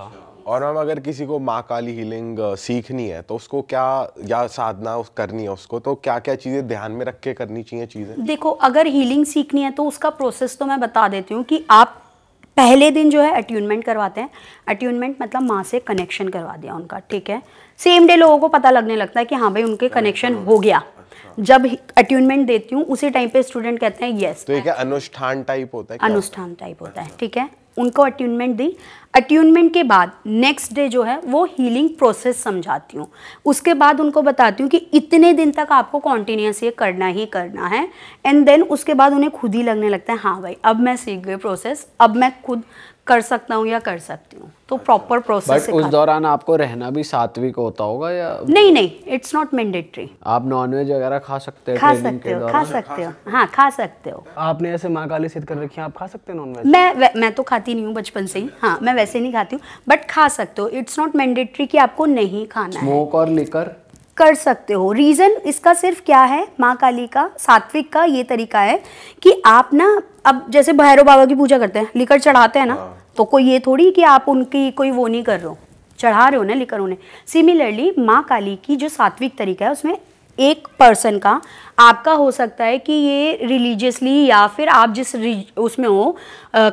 Speaker 1: और मैम अगर किसी को माँ काली हीलिंग uh, सीखनी है तो उसको क्या या साधना करनी है उसको तो क्या क्या चीज़ें ध्यान में रख के करनी चाहिए चीज़ें
Speaker 2: देखो अगर हीलिंग सीखनी है तो उसका प्रोसेस तो मैं बता देती हूँ कि आप पहले दिन जो है अट्यूनमेंट करवाते हैं अट्यूनमेंट मतलब माँ से कनेक्शन करवा दिया उनका ठीक है सेम डे लोगों को पता लगने लगता है कि हाँ भाई उनके कनेक्शन अच्छा। हो गया अच्छा। जब अट्यूनमेंट देती हूँ उसी टाइम पे
Speaker 1: स्टूडेंट कहते हैं यस तो अनुष्ठान टाइप होता है
Speaker 2: अनुष्ठान टाइप होता है अच्छा। ठीक है उनको अट्यूनमेंट दी अट्यूनमेंट के बाद नेक्स्ट डे जो है वो हीलिंग प्रोसेस समझाती हूँ उसके बाद उनको बताती हूँ कि इतने दिन तक आपको कॉन्टीन्यूस ये करना ही करना है एंड देन उसके बाद उन्हें खुद ही लगने लगता है हाँ भाई अब मैं सीख गई प्रोसेस अब मैं खुद कर सकता हूँ या कर सकती हूँ तो प्रॉपर प्रोसेस बट उस
Speaker 3: दौरान आपको रहना भी सात्विक होता होगा या नहीं
Speaker 2: नहीं इट्स नॉट मैंडेटरी
Speaker 3: आप नॉनवेज वगैरह खा सकते हो खा सकते हो खा सकते
Speaker 2: हो हाँ, हाँ खा सकते हो
Speaker 4: आपने ऐसे माँ काली सिद्ध कर रखी है आप खा सकते हो नॉनवेज
Speaker 2: मैं मैं तो खाती नहीं हूँ बचपन से ही हाँ मैं वैसे नहीं खाती हूँ बट खा सकते हो इट्स नॉट मैंडेटरी कि आपको नहीं खाना
Speaker 4: स्मोक और
Speaker 3: लेकर
Speaker 2: कर सकते हो रीज़न इसका सिर्फ क्या है माँ काली का सात्विक का ये तरीका है कि आप ना अब जैसे भैरव बाबा की पूजा करते हैं लिकर चढ़ाते हैं ना हाँ। तो कोई ये थोड़ी कि आप उनकी कोई वो नहीं कर रहे हो चढ़ा रहे हो ना लेकर उन्हें सिमिलरली माँ काली की जो सात्विक तरीका है उसमें एक पर्सन का आपका हो सकता है कि ये रिलीजियसली या फिर आप जिस उसमें हो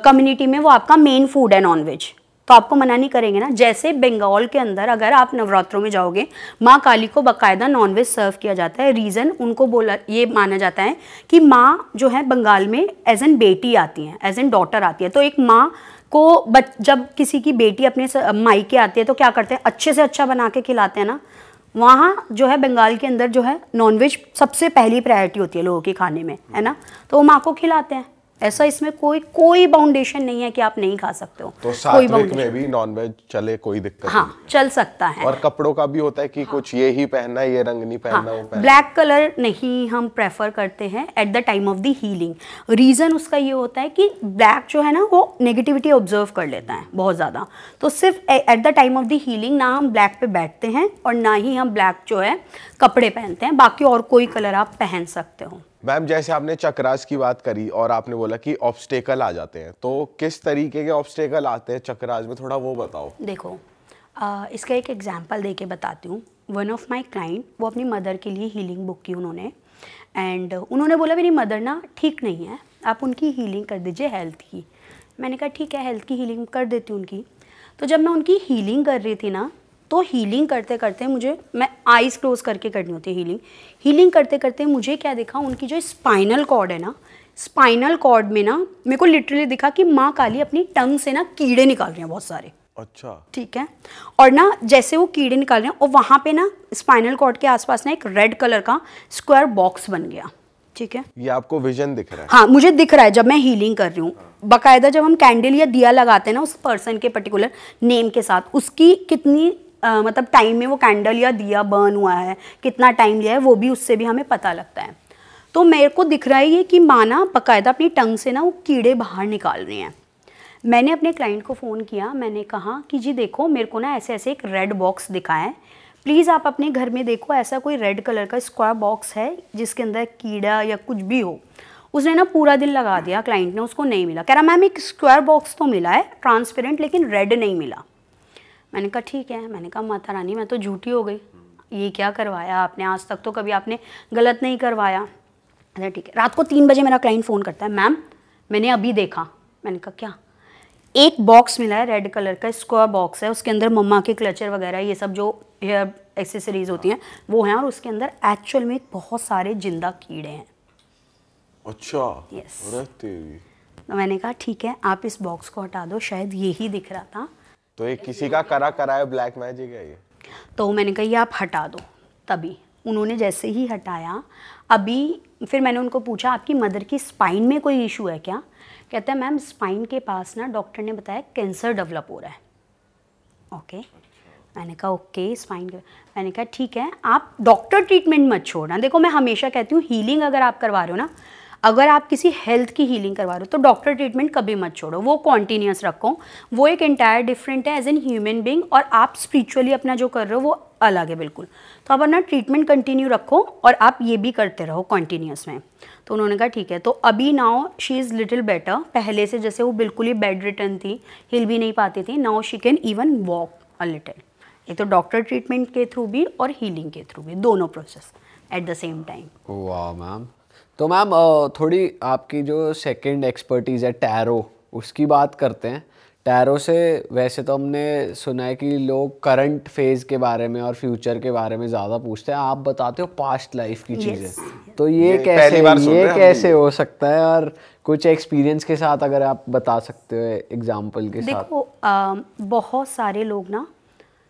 Speaker 2: कम्युनिटी में वो आपका मेन फूड है नॉनवेज तो आपको मना नहीं करेंगे ना जैसे बंगाल के अंदर अगर आप नवरात्रों में जाओगे माँ काली को बकायदा नॉनवेज सर्व किया जाता है रीज़न उनको बोला ये माना जाता है कि माँ जो है बंगाल में एज एन बेटी आती हैं एज एन डॉटर आती है तो एक माँ को बच जब किसी की बेटी अपने माई के आती है तो क्या करते हैं अच्छे से अच्छा बना के खिलाते हैं ना वहाँ जो है बंगाल के अंदर जो है नॉनवेज सबसे पहली प्रायोरिटी होती है लोगों के खाने में है ना तो वो माँ को खिलाते हैं ऐसा इसमें कोई कोई बाउंडेशन नहीं है कि आप नहीं खा सकते हो तो कोई में
Speaker 1: भी नॉनवेज चले कोई दिक्कत हाँ नहीं
Speaker 2: चल सकता है और
Speaker 1: कपड़ों का भी होता है कि हाँ, कुछ ये ही पहनना ये रंग नहीं पहनना हाँ, पहनना। ब्लैक
Speaker 2: कलर नहीं हम प्रेफर करते हैं at the time of the healing reason उसका ये होता है कि ब्लैक जो है ना वो नेगेटिविटी ऑब्जर्व कर लेता है बहुत ज़्यादा तो सिर्फ at the time of the healing ना हम ब्लैक पे बैठते हैं और ना ही हम ब्लैक जो है कपड़े पहनते हैं बाकी और कोई कलर आप पहन सकते हो
Speaker 1: मैम जैसे आपने चक्रास की बात करी और आपने बोला कि ऑब्स्टेकल आ जाते हैं तो किस तरीके के ऑब्स्टेकल आते हैं चक्रास में थोड़ा वो बताओ
Speaker 2: देखो आ, इसका एक एग्जाम्पल दे के बताती हूँ वन ऑफ माई क्लाइंट वो अपनी मदर के लिए हीलिंग बुक की उन्होंने एंड उन्होंने बोला मेरी मदर ना ठीक नहीं है आप उनकी हीलिंग कर दीजिए हेल्थ की मैंने कहा ठीक है हेल्थ की हीलिंग कर देती हूँ उनकी तो जब मैं उनकी हीलिंग कर रही थी ना तो हीलिंग करते करते मुझे मैं आईज क्लोज करके करनी होती है हीलिंग हीलिंग करते करते मुझे क्या दिखा उनकी जो स्पाइनल कॉर्ड है ना स्पाइनल कॉर्ड में ना मेरे को लिटरली दिखा कि माँ काली अपनी टंग से ना कीड़े निकाल रही हैं बहुत सारे अच्छा ठीक है और ना जैसे वो कीड़े निकाल रहे हैं और वहाँ पे ना स्पाइनल कॉर्ड के आसपास ना एक रेड कलर का स्क्वायर बॉक्स बन गया ठीक है
Speaker 1: ये आपको विजन दिख रहा है हाँ
Speaker 2: मुझे दिख रहा है जब मैं हीलिंग कर रही हूँ बाकायदा जब हम कैंडल या दिया लगाते हैं ना उस पर्सन के पर्टिकुलर नेम के साथ उसकी कितनी आ, मतलब टाइम में वो कैंडल या दिया बर्न हुआ है कितना टाइम लिया है वो भी उससे भी हमें पता लगता है तो मेरे को दिख रहा है ये कि माँ ना बाकायदा अपनी टंग से ना वो कीड़े बाहर निकाल रहे हैं मैंने अपने क्लाइंट को फ़ोन किया मैंने कहा कि जी देखो मेरे को ना ऐसे ऐसे एक रेड बॉक्स दिखा है प्लीज़ आप अपने घर में देखो ऐसा कोई रेड कलर का स्क्वायर बॉक्स है जिसके अंदर कीड़ा या कुछ भी हो उसने ना पूरा दिन लगा दिया क्लाइंट ने उसको नहीं मिला कह रहा मैम एक स्क्वायर बॉक्स तो मिला है ट्रांसपेरेंट लेकिन रेड नहीं मिला मैंने कहा ठीक है मैंने कहा माता रानी मैं तो झूठी हो गई ये क्या करवाया आपने आज तक तो कभी आपने गलत नहीं करवाया अरे ठीक है रात को तीन बजे मेरा क्लाइंट फ़ोन करता है मैम मैंने अभी देखा मैंने कहा क्या एक बॉक्स मिला है रेड कलर का स्क्वायर बॉक्स है उसके अंदर मम्मा के क्लचर वगैरह ये सब जो हेयर एक्सेसरीज होती हैं वो हैं और उसके अंदर एक्चुअल में बहुत सारे जिंदा कीड़े हैं
Speaker 1: अच्छा यस तो
Speaker 2: मैंने कहा ठीक है आप इस बॉक्स को हटा दो शायद यही दिख रहा था
Speaker 1: तो ये किसी का करा कराया ब्लैक मैजिक है ये
Speaker 2: तो मैंने कहा ये आप हटा दो तभी उन्होंने जैसे ही हटाया अभी फिर मैंने उनको पूछा आपकी मदर की स्पाइन में कोई इशू है क्या कहते हैं मैम स्पाइन के पास ना डॉक्टर ने बताया कैंसर डेवलप हो रहा है ओके अच्छा। मैंने कहा ओके स्पाइन के मैंने कहा ठीक है आप डॉक्टर ट्रीटमेंट मत छोड़ना देखो मैं हमेशा कहती हूँ हीलिंग अगर आप करवा रहे हो ना अगर आप किसी हेल्थ की हीलिंग करवा रहे हो तो डॉक्टर ट्रीटमेंट कभी मत छोड़ो वो कॉन्टीन्यूस रखो वो एक एंटायर डिफरेंट है एज एन ह्यूमन बींग और आप स्पिरिचुअली अपना जो कर रहे हो वो अलग है बिल्कुल तो आप अपना ट्रीटमेंट कंटिन्यू रखो और आप ये भी करते रहो कॉन्टीन्यूस में तो उन्होंने कहा ठीक है तो अभी now she is little better पहले से जैसे वो बिल्कुल ही बेड रिटर्न थी हिल भी नहीं पाती थी now she can even walk a little एक तो डॉक्टर ट्रीटमेंट के थ्रू भी और हीलिंग के थ्रू भी दोनों process at the same time
Speaker 3: वाह मैम तो मैम थोड़ी आपकी जो सेकंड एक्सपर्टीज़ है टैरो उसकी बात करते हैं टैरो से वैसे तो हमने सुना है कि लोग करंट फेज़ के बारे में और फ्यूचर के बारे में ज़्यादा पूछते हैं आप बताते हो पास्ट लाइफ की yes. चीज़ें तो ये, ये कैसे ये कैसे हो सकता है और कुछ एक्सपीरियंस के साथ अगर आप बता सकते हो एग्जाम्पल के देखो,
Speaker 2: साथ देखो बहुत सारे लोग ना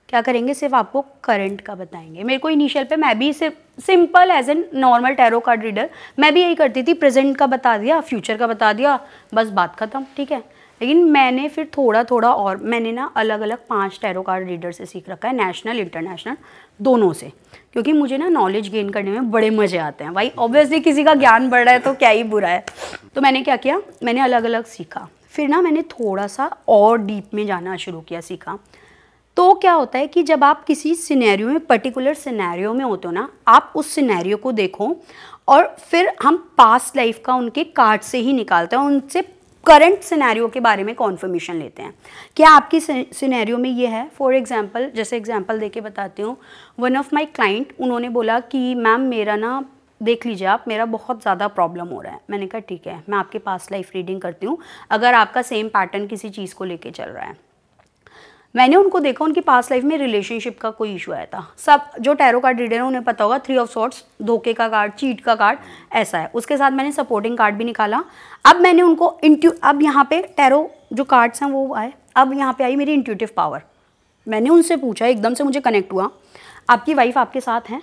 Speaker 2: क्या करेंगे सिर्फ आपको करंट का बताएंगे मेरे को इनिशियल पे मैं भी सिर्फ simple as an normal tarot card reader मैं भी यही करती थी प्रेजेंट का बता दिया फ्यूचर का बता दिया बस बात खत्म ठीक है लेकिन मैंने फिर थोड़ा थोड़ा और मैंने ना अलग अलग पांच टैरो कार्ड रीडर से सीख रखा है नेशनल इंटरनेशनल दोनों से क्योंकि मुझे ना नॉलेज गेन करने में बड़े मज़े आते हैं भाई ऑब्वियसली किसी का ज्ञान बढ़ रहा है तो क्या ही बुरा है तो मैंने क्या किया मैंने अलग अलग सीखा फिर ना मैंने थोड़ा सा और डीप में जाना शुरू किया सीखा तो क्या होता है कि जब आप किसी सिनेरियो में पर्टिकुलर सिनेरियो में होते हो ना आप उस सिनेरियो को देखो और फिर हम पास्ट लाइफ का उनके कार्ड से ही निकालते हैं उनसे करंट सिनेरियो के बारे में कॉन्फर्मेशन लेते हैं क्या आपकी सिनेरियो में ये है फॉर एग्जांपल जैसे एग्जांपल देके बताती हूँ वन ऑफ माय क्लाइंट उन्होंने बोला कि मैम मेरा ना देख लीजिए आप मेरा बहुत ज़्यादा प्रॉब्लम हो रहा है मैंने कहा ठीक है मैं आपके पास लाइफ रीडिंग करती हूँ अगर आपका सेम पैटर्न किसी चीज़ को लेके चल रहा है मैंने उनको देखा उनकी पास लाइफ में रिलेशनशिप का कोई इशू आया था सब जो टैरो कार्ड रीडर है उन्हें पता होगा थ्री ऑफ सॉर्ट्स धोखे का कार्ड चीट का कार्ड ऐसा है उसके साथ मैंने सपोर्टिंग कार्ड भी निकाला अब मैंने उनको इंट्यू अब यहाँ पे टैरो जो कार्ड्स हैं वो आए अब यहाँ पे आई मेरी इंट्यूटिव पावर मैंने उनसे पूछा एकदम से मुझे कनेक्ट हुआ आपकी वाइफ आपके साथ हैं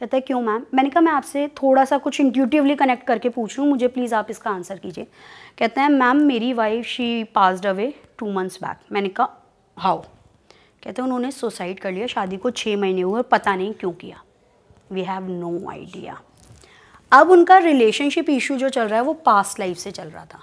Speaker 2: कहते हैं क्यों मैम मैंने कहा मैं आपसे थोड़ा सा कुछ इंट्यूटिवली कनेक्ट करके पूछ रही हूँ मुझे प्लीज़ आप इसका आंसर कीजिए कहते हैं मैम मेरी wife she passed away two months back मैंने कहा हाउ कहते हैं उन्होंने सुसाइड कर लिया शादी को छः महीने हुए पता नहीं क्यों किया वी हैव नो आइडिया अब उनका रिलेशनशिप इशू जो चल रहा है वो पास्ट लाइफ से चल रहा था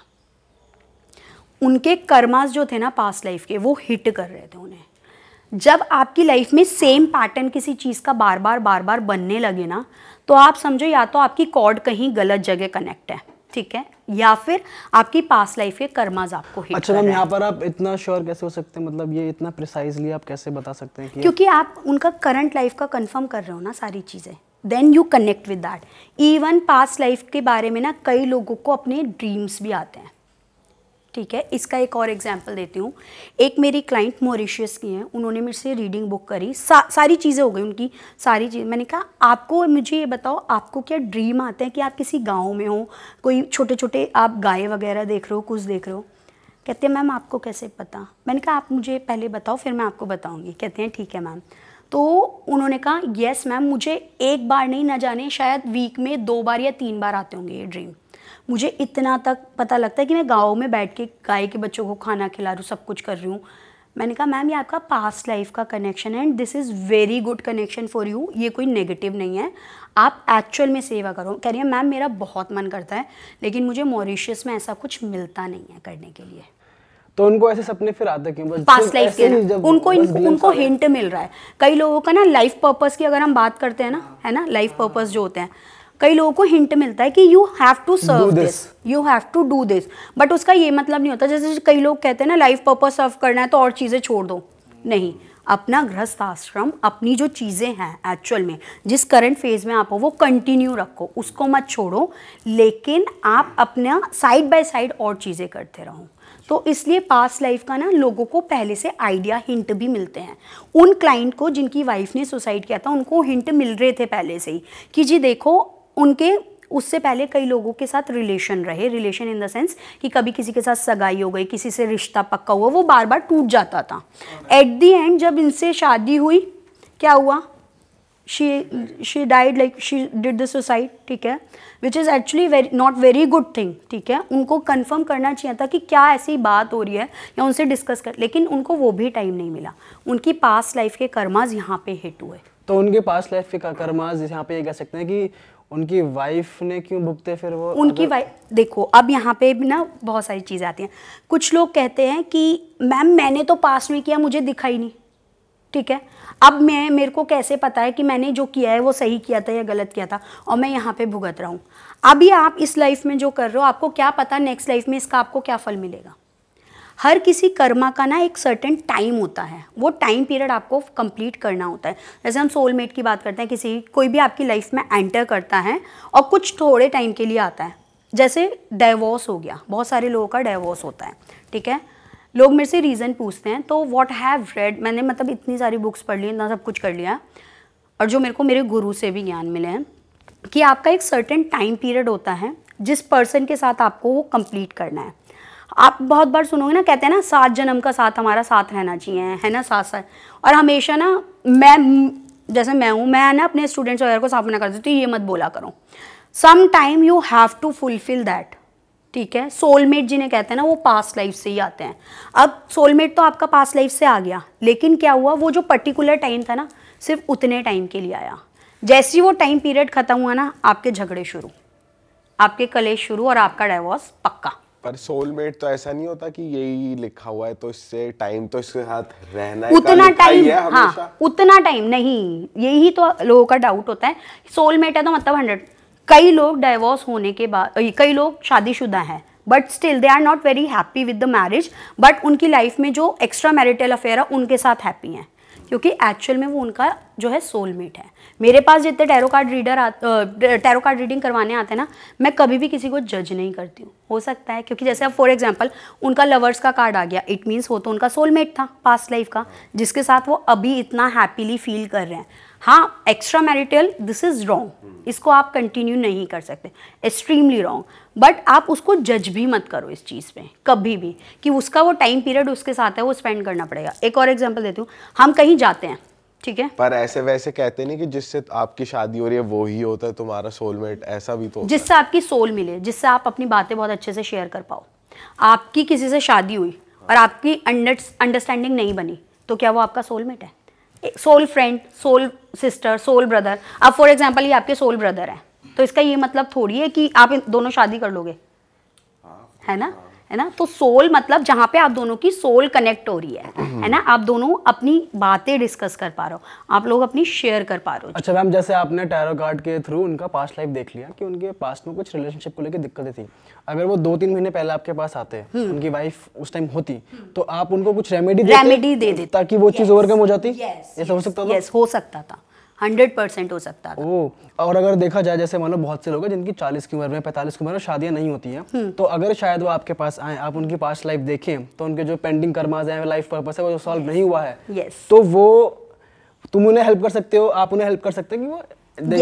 Speaker 2: उनके कर्मास जो थे ना पास्ट लाइफ के वो हिट कर रहे थे उन्हें जब आपकी लाइफ में सेम पैटर्न किसी चीज़ का बार बार बार बार बनने लगे ना तो आप समझो या तो आपकी कॉर्ड कहीं गलत जगह कनेक्ट है ठीक है या फिर आपकी पास लाइफ के कर्माज आपको हिट अच्छा मैम यहाँ पर आप
Speaker 4: इतना श्योर कैसे हो सकते हैं मतलब ये इतना प्रिसाइजली आप कैसे बता सकते हैं कि क्योंकि
Speaker 2: आप उनका करंट लाइफ का कंफर्म कर रहे हो ना सारी चीज़ें then you connect with that even past life के बारे में ना कई लोगों को अपने ड्रीम्स भी आते हैं ठीक है इसका एक और एग्जाम्पल देती हूँ एक मेरी क्लाइंट मॉरिशियस की हैं उन्होंने मेरे से रीडिंग बुक करी सा, सारी चीज़ें हो गई उनकी सारी चीज़ मैंने कहा आपको मुझे ये बताओ आपको क्या ड्रीम आते हैं कि आप किसी गाँव में हो कोई छोटे छोटे आप गाय वगैरह देख रहे हो कुछ देख रहे हो कहते हैं मैम आपको कैसे पता मैंने कहा आप मुझे पहले बताओ फिर मैं आपको बताऊँगी कहते हैं ठीक है मैम तो उन्होंने कहा यस मैम मुझे एक बार नहीं ना जाने शायद वीक में दो बार या तीन बार आते होंगे ये ड्रीम मुझे इतना तक पता लगता है कि मैं गाँव में बैठ के गाय के बच्चों को खाना खिला रही हूँ सब कुछ कर रही हूँ मैंने कहा मैम ये आपका पास्ट लाइफ का कनेक्शन है and this is very good connection for you ये कोई नेगेटिव नहीं है आप एक्चुअल में सेवा करो कह रही है मैम मेरा बहुत मन करता है लेकिन मुझे मॉरिशियस में ऐसा कुछ मिलता नहीं है करने के लिए
Speaker 4: तो उनको ऐसे सपने फिर आते क्यों पास्ट लाइफ के उनको उनको
Speaker 2: हिंट मिल रहा है कई लोगों का ना लाइफ पर्पज की अगर हम बात करते हैं ना है ना लाइफ हाँ। पर्पज जो होते हैं कई लोगों को हिंट मिलता है कि you have to serve this you have to do this but उसका ये मतलब नहीं होता जैसे कई लोग कहते हैं ना लाइफ पर्पज सर्व करना है तो और चीज़ें छोड़ दो नहीं अपना गृहस्थ आश्रम अपनी जो चीज़ें हैं एक्चुअल में जिस करंट फेज में आप हो वो कंटिन्यू रखो उसको मत छोड़ो लेकिन आप अपना साइड बाय साइड और चीज़ें करते रहो तो इसलिए पास लाइफ का ना लोगों को पहले से आइडिया हिंट भी मिलते हैं उन क्लाइंट को जिनकी वाइफ ने सुसाइड किया था उनको हिंट मिल रहे थे पहले से ही कि जी देखो उनके उससे पहले कई लोगों के साथ रिलेशन रहे रिलेशन इन द सेंस कि कभी किसी के साथ सगाई हो गई किसी से रिश्ता पक्का हुआ वो बार बार टूट जाता था एट दी एंड जब इनसे शादी हुई क्या हुआ she she died like she did the suicide ठीक है which is actually very not very good thing ठीक है उनको कन्फर्म करना चाहिए था कि क्या ऐसी बात हो रही है या उनसे डिस्कस कर लेकिन उनको वो भी टाइम नहीं मिला उनकी पास्ट लाइफ के कर्माज यहाँ पे हिट हुए
Speaker 4: तो उनके पास लाइफ के कर्माज यहाँ पे ये कह सकते हैं कि उनकी वाइफ ने क्यों भुगते फिर वो उनकी
Speaker 2: वाइफ देखो अब यहाँ पे भी ना बहुत सारी चीज़ें आती हैं कुछ लोग कहते हैं कि मैम मैंने तो पास नहीं किया मुझे दिखाई नहीं ठीक है अब मैं मेरे को कैसे पता है कि मैंने जो किया है वो सही किया था या गलत किया था और मैं यहाँ पे भुगत रहा हूँ अभी आप इस लाइफ में जो कर रहे हो आपको क्या पता नेक्स्ट लाइफ में इसका आपको क्या फल मिलेगा हर किसी कर्मा का ना एक सर्टेन टाइम होता है वो टाइम पीरियड आपको कंप्लीट करना होता है जैसे हम सोलमेट की बात करते हैं किसी कोई भी आपकी लाइफ में एंटर करता है और कुछ थोड़े टाइम के लिए आता है जैसे डाइवोर्स हो गया बहुत सारे लोगों का डाइवोर्स होता है ठीक है लोग मेरे से रीज़न पूछते हैं तो वॉट हैव रेड मैंने मतलब इतनी सारी बुक्स पढ़ ली इतना सब कुछ कर लिया और जो मेरे को मेरे गुरु से भी ज्ञान मिले हैं कि आपका एक सर्टेन टाइम पीरियड होता है जिस पर्सन के साथ आपको वो कंप्लीट करना है आप बहुत बार सुनोगे ना कहते हैं ना सात जन्म का साथ हमारा साथ रहना चाहिए है ना साथ साथ और हमेशा ना मैं जैसे मैं हूँ मैं ना अपने स्टूडेंट्स वगैरह को सामना कर देती हूँ तो ये मत बोला करो some time you have to fulfil that ठीक है सोलमेट जिन्हें कहते हैं ना वो पास्ट लाइफ से ही आते हैं अब सोलमेट तो आपका पास्ट लाइफ से आ गया लेकिन क्या हुआ वो जो पर्टिकुलर टाइम था ना सिर्फ उतने टाइम के लिए आया जैसे ही वो टाइम पीरियड ख़त्म हुआ ना आपके झगड़े शुरू आपके कलेश शुरू और आपका डाइवोर्स पक्का
Speaker 1: पर सोलमेट तो ऐसा नहीं होता कि यही लिखा हुआ है तो इससे टाइम तो इसके साथ रहना उतना टाइम हाँ
Speaker 2: उतना टाइम नहीं यही तो लोगों का डाउट होता है सोलमेट है तो मतलब हंड्रेड कई लोग डाइवोर्स होने के बाद कई लोग शादीशुदा हैं but still they are not very happy with the marriage but उनकी लाइफ में जो एक्स्ट्रा मैरिटल अफेयर है उनके साथ हैप्पी हैं क्योंकि एक्चुअल में वो उनका जो है सोलमेट है मेरे पास जितने टैरो कार्ड रीडर आ, टैरो कार्ड रीडिंग करवाने आते हैं ना मैं कभी भी किसी को जज नहीं करती हूँ हो सकता है क्योंकि जैसे अब फॉर एग्जांपल उनका लवर्स का कार्ड आ गया इट मीन्स वो तो उनका सोलमेट था पास्ट लाइफ का जिसके साथ वो अभी इतना हैप्पीली फील कर रहे हैं हाँ extra marital this is wrong इसको आप कंटिन्यू नहीं कर सकते एक्सट्रीमली रॉन्ग बट आप उसको जज भी मत करो इस चीज़ पे कभी भी कि उसका वो टाइम पीरियड उसके साथ है वो स्पेंड करना पड़ेगा एक और एग्जांपल देती हूँ हम कहीं जाते हैं ठीक है
Speaker 1: पर ऐसे वैसे कहते नहीं कि जिससे आपकी शादी हो रही है वो ही होता है तुम्हारा सोलमेट ऐसा भी तो जिससे
Speaker 2: आपकी सोल मिले जिससे आप अपनी बातें बहुत अच्छे से शेयर कर पाओ आपकी किसी से शादी हुई और आपकी अंडरस्टैंडिंग नहीं बनी तो क्या वो आपका सोलमेट है soul friend soul sister soul brother अब फॉर एग्जाम्पल ये आपके सोल ब्रदर हैं तो इसका ये मतलब थोड़ी है कि आप दोनों शादी कर लोगे हाँ, है ना हाँ। है ना तो सोल मतलब जहाँ पे आप दोनों की सोल कनेक्ट हो रही है है ना आप दोनों अपनी बातें डिस्कस कर पा रहे हो आप लोग अपनी शेयर कर पा रहे
Speaker 4: हो अच्छा मैम जैसे आपने टैरो कार्ड के थ्रू उनका पास्ट लाइफ देख लिया कि उनके पास्ट में कुछ रिलेशनशिप को लेकर दिक्कतें थी अगर वो दो तीन महीने पहले आपके पास आते हम्म। उनकी वाइफ उस टाइम होती तो आप उनको कुछ रेमेडी रेमेडी दे देते ताकि वो चीज ओवरकम हो जाती हो सकता था हो सकता था हंड्रेड परसेंट हो सकता था ओ, और अगर देखा जाए जैसे मानो बहुत से लोग हैं जिनकी चालीस की उम्र में पैंतालीस की उम्र में शादियाँ नहीं होती हैं हम्म। तो अगर शायद वो आपके पास आए आप उनकी पास्ट लाइफ देखें तो उनके जो पेंडिंग कर्माज हैं लाइफ पर्पस है वो जो सॉल्व नहीं हुआ है तो वो तुम उन्हें हेल्प कर सकते हो आप उन्हें हेल्प कर सकते हो कि वो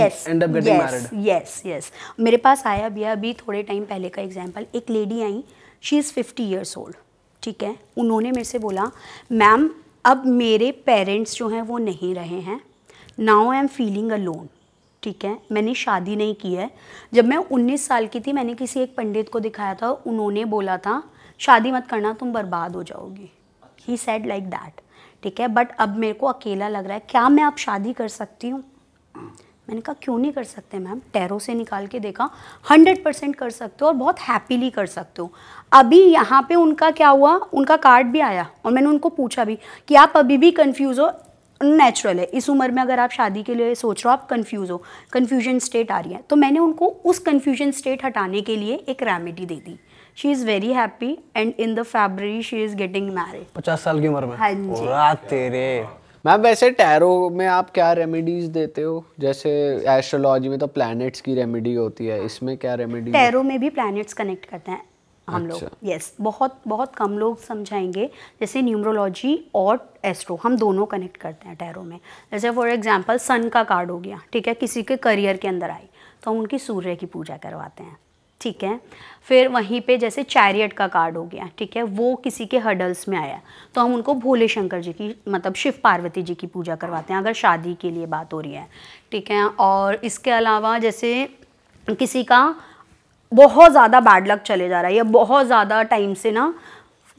Speaker 4: यस
Speaker 2: यस यस मेरे पास आया भी अभी थोड़े टाइम पहले का एग्जाम्पल एक लेडी आई she is fifty years old ठीक है उन्होंने मेरे से बोला मैम अब मेरे पेरेंट्स जो हैं वो नहीं रहे हैं now I am feeling alone ठीक है मैंने शादी नहीं की है जब मैं 19 साल की थी मैंने किसी एक पंडित को दिखाया था उन्होंने बोला था शादी मत करना तुम बर्बाद हो जाओगी ही सेड लाइक दैट ठीक है बट अब मेरे को अकेला लग रहा है क्या मैं आप शादी कर सकती हूँ मैंने कहा क्यों नहीं कर सकते मैम टैरों से निकाल के देखा हंड्रेड परसेंट कर सकते हो और बहुत हैप्पीली कर सकते हो अभी यहाँ पे उनका क्या हुआ उनका कार्ड भी आया और मैंने उनको पूछा भी कि आप अभी भी कंफ्यूज हो नेचुरल है इस उम्र में अगर आप शादी के लिए सोच रहे हो आप कंफ्यूज हो कन्फ्यूजन स्टेट आ रही है तो मैंने उनको उस कन्फ्यूजन स्टेट हटाने के लिए एक रेमेडी दे दी she is very happy and in the February she is getting married
Speaker 4: पचास साल की उम्र में हाँ जी तेरे
Speaker 3: मैम वैसे टैरो में आप क्या रेमेडीज देते हो जैसे एस्ट्रोलॉजी में तो प्लैनेट्स की रेमेडी होती है इसमें क्या रेमेडी टैरो
Speaker 4: में भी
Speaker 2: प्लैनेट्स कनेक्ट करते हैं हम लोग यस अच्छा। बहुत बहुत कम लोग समझाएंगे जैसे न्यूमरोलॉजी और एस्ट्रो हम दोनों कनेक्ट करते हैं टैरो में जैसे फॉर एग्जांपल सन का कार्ड हो गया ठीक है किसी के करियर के अंदर आई तो हम उनकी सूर्य की पूजा करवाते हैं ठीक है फिर वहीं पे जैसे चैरियट का कार्ड हो गया ठीक है वो किसी के हर्डल्स में आया तो हम उनको भोले शंकर जी की मतलब शिव पार्वती जी की पूजा करवाते हैं अगर शादी के लिए बात हो रही है ठीक है और इसके अलावा जैसे किसी का बहुत ज़्यादा बैड लक चले जा रहा है या बहुत ज़्यादा टाइम से ना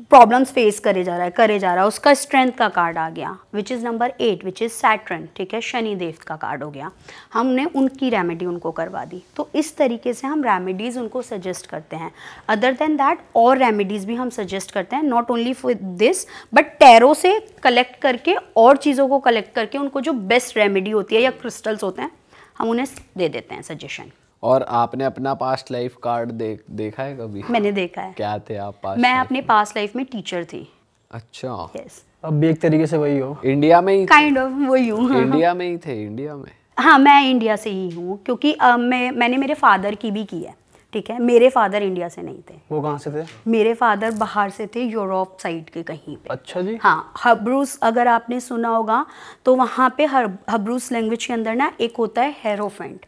Speaker 2: प्रॉब्लम्स फेस करे जा रहा है करे जा रहा है उसका स्ट्रेंथ का कार्ड आ गया which is number eight which is Saturn ठीक है शनि देव का कार्ड हो गया हमने उनकी रेमेडी उनको करवा दी तो इस तरीके से हम रेमेडीज़ उनको सजेस्ट करते हैं अदर देन दैट और रेमेडीज़ भी हम सजेस्ट करते हैं not only for this but tarot से कलेक्ट करके और चीज़ों को कलेक्ट करके उनको जो बेस्ट रेमेडी होती है या क्रिस्टल्स होते हैं हम उन्हें दे देते हैं सजेशन
Speaker 3: और आपने अपना पास्ट लाइफ कार्ड देख देखा है कभी मैंने देखा है क्या थे आप पास्ट मैं अपने
Speaker 2: पास्ट लाइफ में टीचर थी
Speaker 3: अच्छा yes. अब भी एक तरीके से वही हो इंडिया में ही
Speaker 2: काइंड ऑफ वही हूँ इंडिया
Speaker 3: में ही थे इंडिया में
Speaker 2: हाँ मैं इंडिया से ही हूँ क्योंकि आ, मैं मैंने मेरे फादर की भी की है ठीक है मेरे फादर इंडिया से नहीं थे वो कहाँ से थे मेरे फादर बाहर से थे यूरोप साइड के कहीं पे अच्छा जी हाँ हब्रूस अगर आपने सुना होगा तो वहाँ पे हर हब्रूस लैंग्वेज के अंदर ना एक होता है हेरोफेंट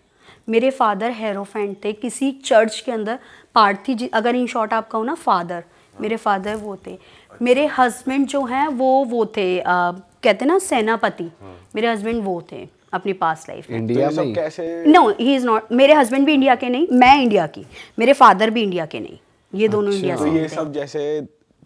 Speaker 2: मेरे फादर हेरोफेंट थे किसी चर्च के अंदर पार्थी अगर इन शॉर्ट आपका हो ना फादर मेरे फादर वो थे अच्छा। मेरे हस्बैंड जो हैं वो वो थे आ, कहते ना सेनापति हाँ। मेरे हस्बैंड वो थे अपनी पास लाइफ
Speaker 1: इंडिया तो में
Speaker 2: नो ही इज नॉट मेरे हस्बैंड भी इंडिया के नहीं मैं इंडिया की मेरे फादर भी इंडिया के नहीं ये
Speaker 1: दोनों अच्छा। इंडिया तो से तो ये सब जैसे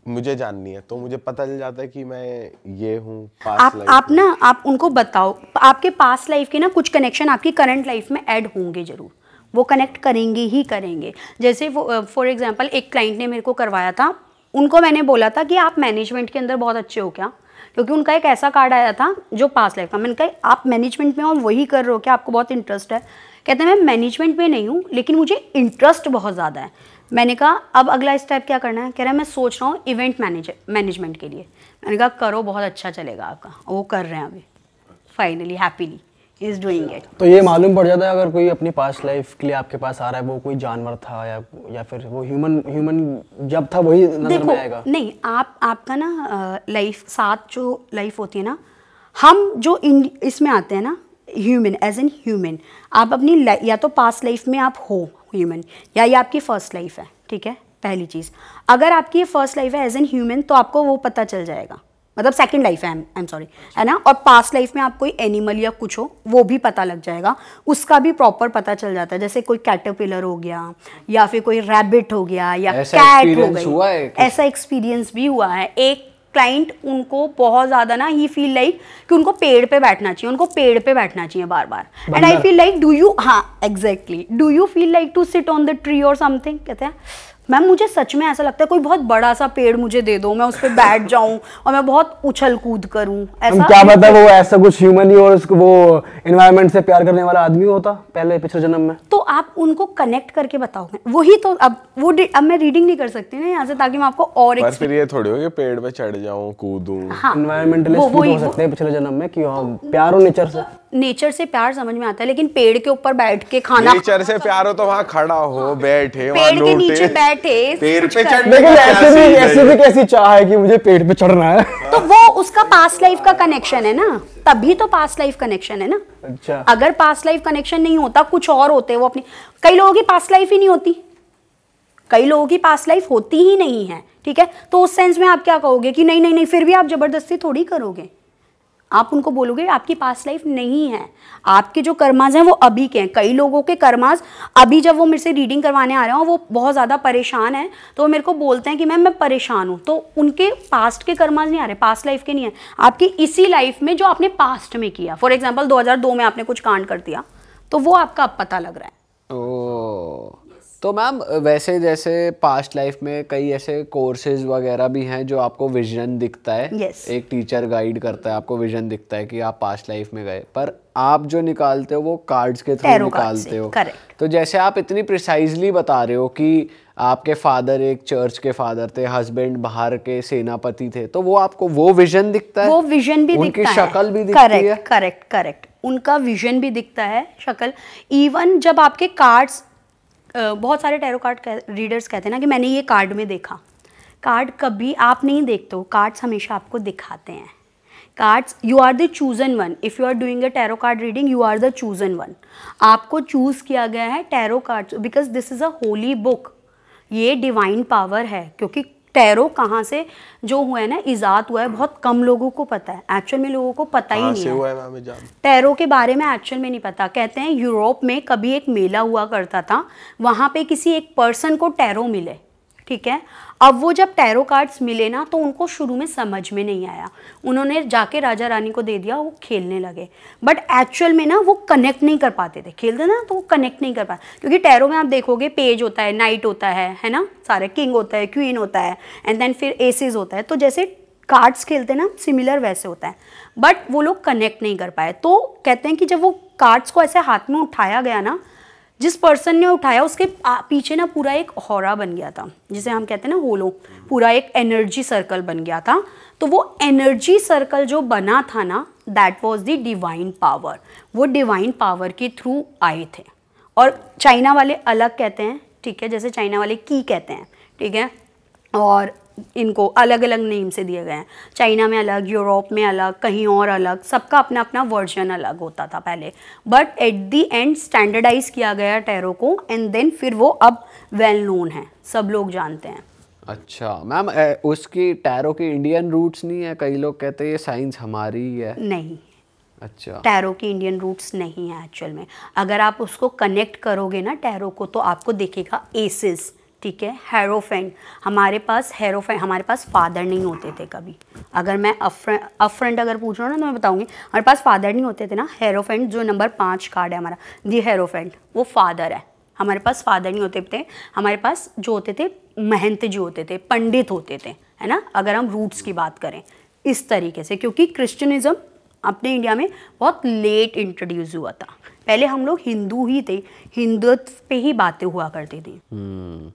Speaker 1: मुझे जाननी है तो मुझे पता चल जाता है कि मैं ये हूँ आप आप
Speaker 2: ना आप उनको बताओ आपके पास लाइफ के ना कुछ कनेक्शन आपकी करंट लाइफ में ऐड होंगे ज़रूर वो कनेक्ट करेंगे ही करेंगे जैसे फॉर एग्जांपल एक क्लाइंट ने मेरे को करवाया था उनको मैंने बोला था कि आप मैनेजमेंट के अंदर बहुत अच्छे हो क्या क्योंकि उनका एक ऐसा कार्ड आया था जो पास लाइफ का मैंने कहा आप मैनेजमेंट में और वही कर रहे हो क्या आपको बहुत इंटरेस्ट है कहते हैं मैं मैनेजमेंट में नहीं हूँ लेकिन मुझे इंटरेस्ट बहुत ज़्यादा है मैंने कहा अब अगला स्टेप क्या करना है कह रहा है मैं सोच रहा हूँ इवेंट मैनेजर मैनेजमेंट के लिए मैंने कहा करो बहुत अच्छा चलेगा आपका वो कर रहे हैं अभी finally happily is doing
Speaker 4: it तो ये मालूम पड़ जाता है अगर कोई अपनी पास लाइफ के लिए आपके पास आ रहा है वो कोई जानवर था या या फिर वो ह्यूमन ह्यूमन जब था वही देखो में आएगा नहीं
Speaker 2: आप आपका ना लाइफ साथ जो लाइफ होती है ना हम जो इसमें आते हैं ना ह्यूमन एज एन ह्यूमन आप अपनी या तो पास लाइफ में आप हो ह्यूमन या ये आपकी फ़र्स्ट लाइफ है ठीक है पहली चीज़ अगर आपकी ये फर्स्ट लाइफ है एज एन ह्यूमन तो आपको वो पता चल जाएगा मतलब सेकंड लाइफ है आई एम सॉरी है ना और पास्ट लाइफ में आप कोई एनिमल या कुछ हो वो भी पता लग जाएगा उसका भी प्रॉपर पता चल जाता है जैसे कोई कैटरपिलर हो गया या फिर कोई रैबिट हो गया या कैट हो गया ऐसा एक्सपीरियंस भी हुआ है एक क्लाइंट उनको बहुत ज़्यादा ना ही फील लाइक कि उनको पेड़ पे बैठना चाहिए उनको पेड़ पे बैठना चाहिए बार बार and I feel like do you हाँ exactly do you feel like to sit on the tree और समथिंग कहते हैं मैम मुझे सच में ऐसा लगता है कोई बहुत बड़ा सा पेड़ मुझे दे दो मैं उस पर बैठ जाऊं और मैं बहुत उछल कूद करूं ऐसा क्या पता वो
Speaker 4: ऐसा कुछ ह्यूमन ही और उसको वो एनवायरनमेंट से प्यार करने वाला आदमी होता पहले पिछले जन्म में
Speaker 2: तो आप उनको कनेक्ट करके बताओ वही तो अब वो अब मैं रीडिंग नहीं कर सकती ना यहाँ से ताकि मैं आपको और फिर
Speaker 1: ये थोड़ी होगी पेड़ पे चढ़ जाऊं कूदूं एनवायरमेंटलिस्ट हाँ। तो हो सकते हैं पिछले जन्म में कि हाँ, प्यार और नेचर से
Speaker 2: नेचर से प्यार समझ में आता है लेकिन पेड़ के ऊपर बैठ के खाना
Speaker 1: नेचर से प्यार हो तो वहाँ खड़ा हो हाँ। बैठे पेड़ के नीचे
Speaker 2: बैठे पेड़ पे
Speaker 1: चढ़ने ऐसे भी ऐसे भी
Speaker 4: कैसी चाह है कि मुझे पेड़ पे चढ़ना है
Speaker 2: तो वो उसका पास लाइफ का कनेक्शन है ना तभी तो पास्ट लाइफ कनेक्शन है ना अच्छा अगर पास्ट लाइफ कनेक्शन नहीं होता कुछ और होते वो अपनी कई लोगों की पास्ट लाइफ ही नहीं होती कई लोगों की पास्ट लाइफ होती ही नहीं है ठीक है तो उस सेंस में आप क्या कहोगे कि नहीं नहीं नहीं फिर भी आप जबरदस्ती थोड़ी करोगे आप उनको बोलोगे आपकी पास्ट लाइफ नहीं है आपके जो कर्माज हैं वो अभी के हैं कई लोगों के कर्माज अभी जब वो मेरे से रीडिंग करवाने आ रहे हो वो बहुत ज़्यादा परेशान हैं तो वो मेरे को बोलते हैं कि मैम मैं परेशान हूँ तो उनके पास्ट के कर्माज नहीं आ रहे पास्ट लाइफ के नहीं है आपकी इसी लाइफ में जो आपने पास्ट में किया फॉर एग्जाम्पल दो में आपने कुछ कांड कर दिया तो वो आपका अब पता लग रहा है
Speaker 3: तो मैम वैसे जैसे पास्ट लाइफ में कई ऐसे कोर्सेज वगैरह भी हैं जो आपको विजन दिखता है yes. एक टीचर गाइड करता है आपको विजन दिखता है कि आप पास्ट लाइफ में गए पर आप जो निकालते हो वो कार्ड्स के थ्रू निकालते हो Correct. तो जैसे आप इतनी प्रिसाइजली बता रहे हो कि आपके फादर एक चर्च के फादर थे हस्बैंड बाहर के सेनापति थे तो वो आपको वो विजन दिखता है वो विजन भी उनकी शक्ल भी दिखती करेक्ट, है
Speaker 2: करेक्ट करेक्ट उनका विजन भी दिखता है शक्ल इवन जब आपके कार्ड्स बहुत सारे टैरो कार्ड कह, रीडर्स कहते हैं ना कि मैंने ये कार्ड में देखा कार्ड कभी आप नहीं देखते हो कार्ड्स हमेशा आपको दिखाते हैं cards you are the chosen one if you are doing a tarot card reading you are the chosen one आपको चूज़ किया गया है tarot cards because this is a holy book ये डिवाइन पावर है क्योंकि टैरो कहाँ से जो हुआ है ना ईजाद हुआ है बहुत कम लोगों को पता है एक्चुअल में लोगों को पता ही नहीं हुआ है टैरो के बारे में एक्चुअल में नहीं पता कहते हैं यूरोप में कभी एक मेला हुआ करता था वहाँ पे किसी एक पर्सन को टैरो मिले ठीक है अब वो जब टैरो कार्ड्स मिले ना तो उनको शुरू में समझ में नहीं आया उन्होंने जाके राजा रानी को दे दिया वो खेलने लगे बट एक्चुअल में ना वो कनेक्ट नहीं कर पाते थे खेलते ना तो वो कनेक्ट नहीं कर पाते क्योंकि टैरो में आप देखोगे पेज होता है नाइट होता है है ना सारे किंग होता है क्वीन होता है एंड देन फिर एसेज होता है तो जैसे कार्ड्स खेलते ना सिमिलर वैसे होता है बट वो लोग कनेक्ट नहीं कर पाए तो कहते हैं कि जब वो कार्ड्स को ऐसे हाथ में उठाया गया ना जिस पर्सन ने उठाया उसके पीछे ना पूरा एक हौरा बन गया था जिसे हम कहते हैं ना होलो पूरा एक एनर्जी सर्कल बन गया था तो वो एनर्जी सर्कल जो बना था ना that was the divine power वो डिवाइन पावर के थ्रू आए थे और चाइना वाले अलग कहते हैं ठीक है जैसे चाइना वाले की कहते हैं ठीक है और इनको अलग अलग नेम से दिए गए हैं चाइना में अलग यूरोप में अलग कहीं और अलग सबका अपना अपना वर्जन अलग होता था पहले but at the end standardise किया गया टैरो को एंड देन फिर वो अब वेल नोन है सब लोग जानते हैं
Speaker 3: अच्छा मैम उसकी टैरो की इंडियन रूट्स नहीं है कई लोग कहते हैं ये साइंस हमारी है नहीं अच्छा टैरो
Speaker 2: की इंडियन रूट्स नहीं है एक्चुअल में अगर आप उसको कनेक्ट करोगे ना टैरो को तो आपको देखेगा एसेस ठीक है हेरोफेंट हमारे पास हेरोफेंट हमारे पास फादर नहीं होते थे कभी अगर मैं अफ्रेंड अफ्रेंड अगर पूछ रहा हूँ ना तो मैं बताऊँगी हमारे पास फादर नहीं होते थे ना हेरोफेंड जो नंबर पाँच कार्ड है हमारा दी हेरोफेंड वो फादर है हमारे पास फादर नहीं होते थे हमारे पास जो होते थे महंत जी होते थे पंडित होते थे है ना अगर हम रूट्स की बात करें इस तरीके से क्योंकि क्रिश्चनिज़म अपने इंडिया में बहुत लेट इंट्रोड्यूस हुआ था पहले हम लोग हिंदू ही थे हिंदुत्व पे ही बातें हुआ करती थी
Speaker 3: हम्म,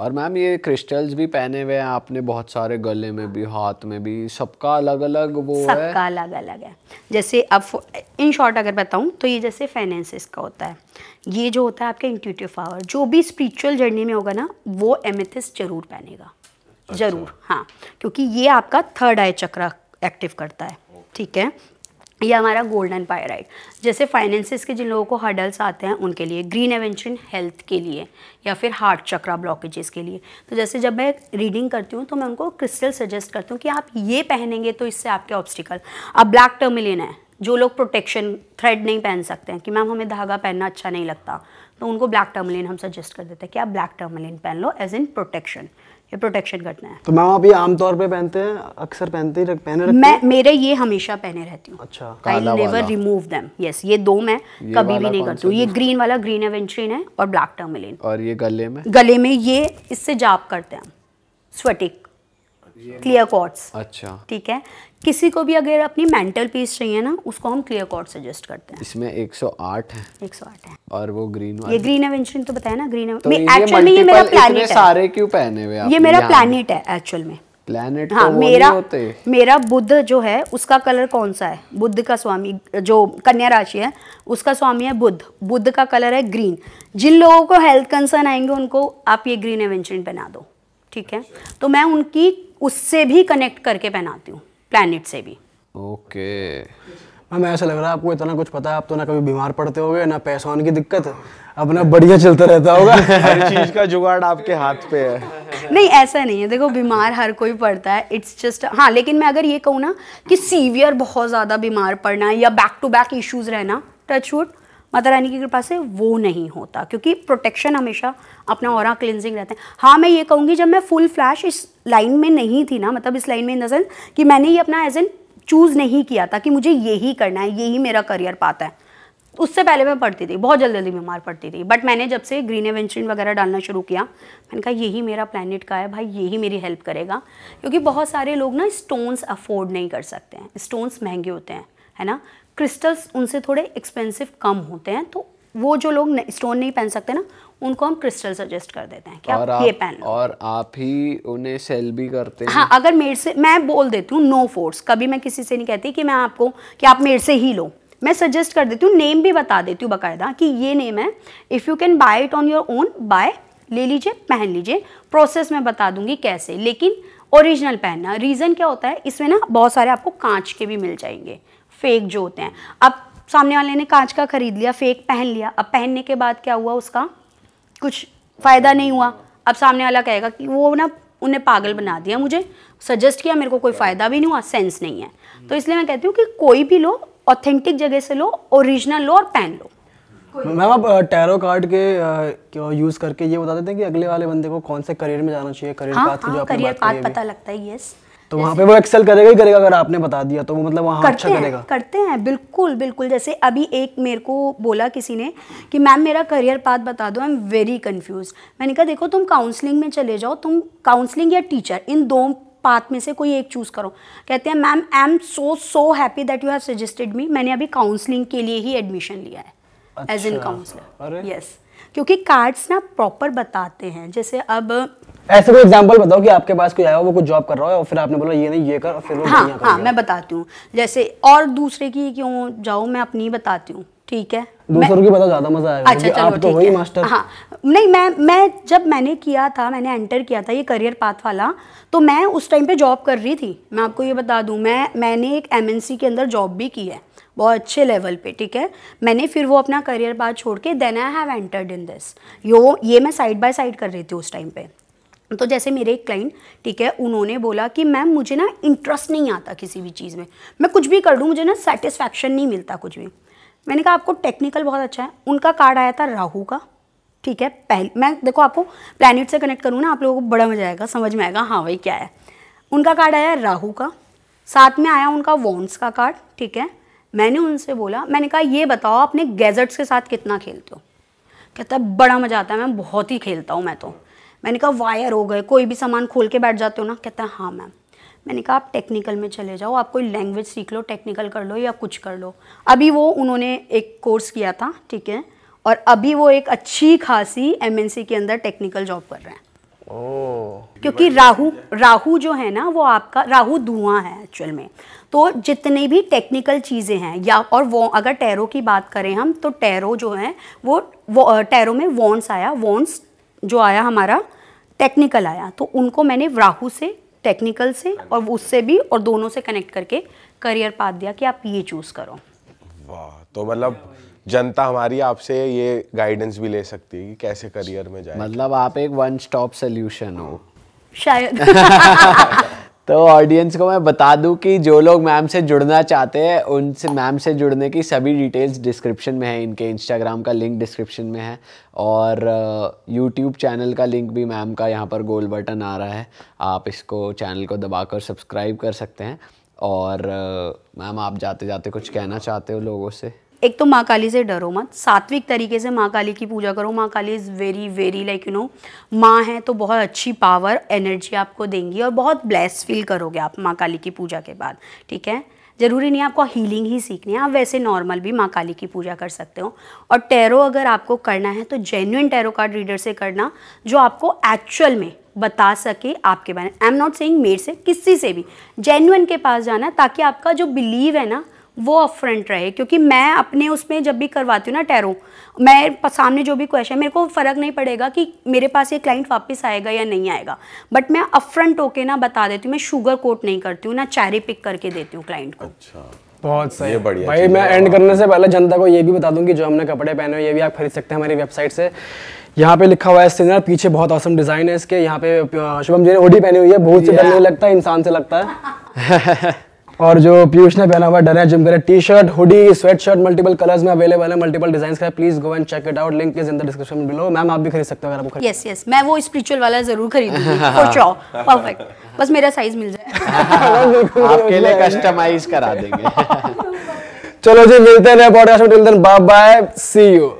Speaker 3: और मैम ये क्रिस्टल्स भी पहने हुए हैं आपने बहुत सारे गले में भी हाथ में भी सबका अलग अलग वो सब है सबका
Speaker 2: अलग अलग है जैसे अब इन शॉर्ट अगर बताऊँ तो ये जैसे फाइनेंसिस का होता है ये जो होता है आपका इंट्यूटिव पावर जो भी स्पिरिचुअल जर्नी में होगा ना वो एमिथिस जरूर पहनेगा अच्छा। जरूर हाँ क्योंकि ये आपका थर्ड आई चक्र एक्टिव करता है ठीक है ये हमारा गोल्डन पायराइट जैसे फाइनेंसिस के जिन लोगों को हर्डल्स आते हैं उनके लिए ग्रीन एवेंशन हेल्थ के लिए या फिर हार्ट चक्रा ब्लॉकेजेस के लिए तो जैसे जब मैं रीडिंग करती हूँ तो मैं उनको क्रिस्टल सजेस्ट करती हूँ कि आप ये पहनेंगे तो इससे आपके ऑब्स्टिकल अब ब्लैक टर्मिलिन है जो लोग प्रोटेक्शन थ्रेड नहीं पहन सकते हैं कि मैम हमें धागा पहनना अच्छा नहीं लगता तो उनको ब्लैक टर्मिलियन हम सजेस्ट कर देते हैं कि आप ब्लैक टर्मिलियन पहन लो एज इन प्रोटेक्शन या प्रोटेक्शन करना है
Speaker 4: तो मैम आप ये आमतौर पे पहनते हैं अक्सर पहनते ही रख, पहने रखते मैं
Speaker 2: मेरे ये हमेशा पहने रहती हूँ
Speaker 4: अच्छा I never
Speaker 2: remove them
Speaker 4: yes ये दो मैं ये कभी
Speaker 2: भी नहीं करती हूँ ये ग्रीन वाला ग्रीन एवेंट्रीन है और ब्लैक टर्मिलिन
Speaker 3: और ये गले में गले
Speaker 2: में ये इससे जाप करते हैं स्वेटिक क्लियर कॉर्ड्स अच्छा ठीक है किसी को भी अगर अपनी मेंटल पीस चाहिए ना उसको हम क्लियर कॉर्ड सजेस्ट करते
Speaker 3: हैं इसमें 108
Speaker 2: है 108 है
Speaker 3: और वो ग्रीन वाले ये
Speaker 2: ग्रीन एवेंचरिंग तो बताया ना ग्रीन तो एक्चुअल में ये मेरा प्लेनेट है सारे
Speaker 3: क्यों पहने हुए ये मेरा प्लेनेट
Speaker 2: है एक्चुअल में
Speaker 3: प्लेनेट हाँ, तो मेरा होते
Speaker 2: मेरा बुद्ध जो है उसका कलर कौन सा है बुद्ध का स्वामी जो कन्या राशि है उसका स्वामी है बुद्ध बुद्ध का कलर है ग्रीन जिन लोगों को हेल्थ कंसर्न आएंगे उनको आप ये ग्रीन एवेंचरिंग बना दो ठीक है तो मैं उनकी उससे भी कनेक्ट करके पहनाती हूँ प्लानिट से
Speaker 4: भी ओके मैम ऐसा लग रहा है आपको इतना कुछ पता है आप तो ना कभी बीमार पड़ते होगे ना पैसों की दिक्कत अपना बढ़िया चलता रहता होगा हर चीज का जुगाड़ आपके हाथ
Speaker 1: पे है
Speaker 2: नहीं ऐसा नहीं है देखो बीमार हर कोई पड़ता है इट्स जस्ट हाँ लेकिन मैं अगर ये कहूँ ना कि सीवियर बहुत ज़्यादा बीमार पड़ना या बैक टू बैक इश्यूज रहना टच वुड माता रानी की कृपा से वो नहीं होता क्योंकि प्रोटेक्शन हमेशा अपना और क्लिनजिंग रहते हैं हाँ मैं ये कहूँगी जब मैं फुल फ्लैश इस लाइन में नहीं थी ना मतलब इस लाइन में इन देंस कि मैंने ये अपना एज एन चूज़ नहीं किया था कि मुझे यही करना है यही मेरा करियर पाता है उससे पहले मैं पढ़ती थी बहुत जल्दी जल्दी बीमार पड़ती थी बट मैंने जब से ग्रीन एवेंचरिन वगैरह डालना शुरू किया मैंने कहा यही मेरा प्लानट का है भाई यही मेरी हेल्प करेगा क्योंकि बहुत सारे लोग ना स्टोन्स अफोर्ड नहीं कर सकते हैं स्टोन्स महंगे होते हैं है ना क्रिस्टल्स उनसे थोड़े एक्सपेंसिव कम होते हैं तो वो जो लोग स्टोन नहीं पहन सकते ना उनको हम क्रिस्टल सजेस्ट कर देते हैं कि आप, आप ये पहन लो
Speaker 3: और आप ही उन्हें सेल भी करते हैं हाँ
Speaker 2: अगर मेरे से मैं बोल देती हूँ नो फोर्स कभी मैं किसी से नहीं कहती कि मैं आपको कि आप मेरे से ही लो मैं सजेस्ट कर देती हूँ नेम भी बता देती हूँ बाकायदा कि ये नेम है if you can buy it on your own buy ले लीजिए पहन लीजिए प्रोसेस मैं बता दूंगी कैसे लेकिन ओरिजिनल पहनना रीज़न क्या होता है इसमें ना बहुत सारे आपको कांच के भी मिल जाएंगे फेक जो होते हैं अब सामने वाले ने कांच का खरीद लिया फेक पहन लिया अब पहनने के बाद क्या हुआ उसका कुछ फ़ायदा नहीं हुआ अब सामने वाला कहेगा कि वो ना उन्हें पागल बना दिया मुझे सजेस्ट किया मेरे को कोई फ़ायदा भी नहीं हुआ सेंस नहीं है तो इसलिए मैं कहती हूँ कि कोई भी लो ऑथेंटिक जगह से लो ओरिजिनल लो और पहन लो मैम आप
Speaker 4: टैरो कार्ड के यूज करके ये बता देते हैं कि अगले वाले बंदे को कौन से करियर में जाना चाहिए करियर हाँ, पाथ हाँ, जो करियर पाथ पता
Speaker 2: लगता है यस
Speaker 4: तो वहाँ पे वो एक्सेल करेगा ही करेगा अगर आपने बता दिया तो वो मतलब वहाँ अच्छा करते अच्छा हैं, करेगा
Speaker 2: करते हैं बिल्कुल बिल्कुल जैसे अभी एक मेरे को बोला किसी ने कि मैम मेरा करियर पाथ बता दो आई एम वेरी कंफ्यूज मैंने कहा देखो तुम काउंसलिंग में चले जाओ तुम काउंसलिंग या टीचर इन दो पाथ में से कोई एक चूज़ करो कहते हैं ma'am I am so so happy that you have suggested me मैंने अभी काउंसलिंग के लिए ही एडमिशन लिया है एज इन काउंसलर यस क्योंकि कार्ड्स ना प्रॉपर बताते हैं जैसे अब
Speaker 4: ऐसे कोई एग्जांपल बताओ कि आपके पास कोई आया हो वो कुछ जॉब कर रहा है और फिर आपने बोला ये नहीं ये कर और फिर वो हाँ
Speaker 2: हाँ मैं बताती हूँ जैसे और दूसरे की क्यों जाओ मैं अपनी बताती हूँ ठीक है दूसरों की पता ज्यादा मजा आएगा अच्छा चलो आप तो वही मास्टर हाँ नहीं मैं मैं जब मैंने किया था मैंने एंटर किया था ये करियर पाथ वाला तो मैं उस टाइम पे जॉब कर रही थी मैं आपको ये बता दूं मैं मैंने एक एमएनसी के अंदर जॉब भी की है बहुत अच्छे लेवल पे ठीक है मैंने फिर वो अपना करियर बाद छोड़ के then I have entered in this यो ये मैं साइड बाय साइड कर रही थी उस टाइम पे तो जैसे मेरे एक क्लाइंट ठीक है उन्होंने बोला कि मैम मुझे ना इंटरेस्ट नहीं आता किसी भी चीज़ में मैं कुछ भी कर लूँ मुझे ना सेटिस्फैक्शन नहीं मिलता कुछ भी मैंने कहा आपको टेक्निकल बहुत अच्छा है उनका कार्ड आया था राहू का ठीक है पहले मैं देखो आपको प्लानट से कनेक्ट करूँ ना आप लोगों को बड़ा मजा आएगा समझ में आएगा हाँ भाई क्या है उनका कार्ड आया राहू का साथ में आया उनका वॉन्स का कार्ड ठीक है मैंने उनसे बोला मैंने कहा ये बताओ अपने गैजेट्स के साथ कितना खेलते हो कहता है बड़ा मज़ा आता है मैम बहुत ही खेलता हूँ मैं तो मैंने कहा वायर हो गए कोई भी सामान खोल के बैठ जाते हो ना कहता है हाँ मैम मैंने कहा आप टेक्निकल में चले जाओ आप कोई लैंग्वेज सीख लो टेक्निकल कर लो या कुछ कर लो अभी वो उन्होंने एक कोर्स किया था ठीक है और अभी वो एक अच्छी खासी एम के अंदर टेक्निकल जॉब कर रहे हैं ओ, क्योंकि राहु राहु जो है ना वो आपका राहु धुआं है एक्चुअल में तो जितने भी टेक्निकल चीज़ें हैं या और वो अगर टैरो की बात करें हम तो टैरो जो है वो, वो टैरो में वॉन्स आया वॉन्स जो आया हमारा टेक्निकल आया तो उनको मैंने राहु से टेक्निकल से और उससे भी और दोनों से कनेक्ट करके करियर पाथ दिया कि आप ये चूज़ करो
Speaker 1: वाह तो मतलब जनता हमारी आपसे ये गाइडेंस भी ले सकती है कि कैसे करियर में जाए
Speaker 3: मतलब आप एक वन स्टॉप सोल्यूशन हो
Speaker 2: शायद
Speaker 3: तो ऑडियंस को मैं बता दूं कि जो लोग मैम से जुड़ना चाहते हैं उनसे मैम से जुड़ने की सभी डिटेल्स डिस्क्रिप्शन में है इनके इंस्टाग्राम का लिंक डिस्क्रिप्शन में है और यूट्यूब चैनल का लिंक भी मैम का यहाँ पर गोल बटन आ रहा है आप इसको चैनल को दबाकर सब्सक्राइब कर सकते हैं और मैम आप जाते जाते कुछ कहना चाहते हो लोगों से
Speaker 2: एक तो माँ काली से डरो मत सात्विक तरीके से माँ काली की पूजा करो माँ Kali is very very like you know माँ है तो बहुत अच्छी पावर एनर्जी आपको देंगी और बहुत ब्लेस फील करोगे आप माँ काली की पूजा के बाद ठीक है ज़रूरी नहीं आपको हीलिंग ही सीखनी है आप वैसे नॉर्मल भी माँ काली की पूजा कर सकते हो और टैरो अगर आपको करना है तो जेन्यून टैरो कार्ड रीडर से करना जो आपको एक्चुअल में बता सके आपके बारे में आई एम नॉट सेइंग मेड से किसी से भी जेन्यून के पास जाना ताकि आपका जो बिलीव है ना वो अपफ्रंट रहे क्योंकि मैं अपने उसमें जब भी करवाती हूँ ना टैरो मैं सामने जो भी क्वेश्चन मेरे को फ़र्क नहीं पड़ेगा कि मेरे पास ये क्लाइंट वापस आएगा या नहीं आएगा बट मैं अपफ्रंट होके ना बता देती हूँ मैं शुगर कोट नहीं करती हूँ ना चेरी पिक करके देती
Speaker 1: हूँ क्लाइंट को अच्छा
Speaker 4: बहुत सही बढ़िया भाई मैं एंड करने से पहले जनता को ये भी बता दूं कि जो हमने कपड़े पहने हुए ये भी आप खरीद सकते हैं हमारी वेबसाइट से यहाँ पे लिखा हुआ है सिनर पीछे बहुत औसम डिजाइन है इसके यहाँ पे शुभम जी ने ओडी पहनी हुई है बहुत से डर नहीं लगता है इंसान से लगता है और जो पीयूष ने पहना हुआ डर है जिम करे T shirt hoodie sweatshirt multiple colours में अवेलेबल है मल्टीपल डिजाइन का please go and check it out link is in the description below ma'am आप भी खरीद सकते हो अगर आपको
Speaker 2: यस यस मैं वो स्पिरिचुअल वाला जरूर खरीदूंगी परफेक्ट बस मेरा साइज मिल जाए
Speaker 4: आपके लिए
Speaker 1: कस्टमाइज करा देंगे चलो जी मिलते हैं पॉडकास्ट में बाय बाय सी यू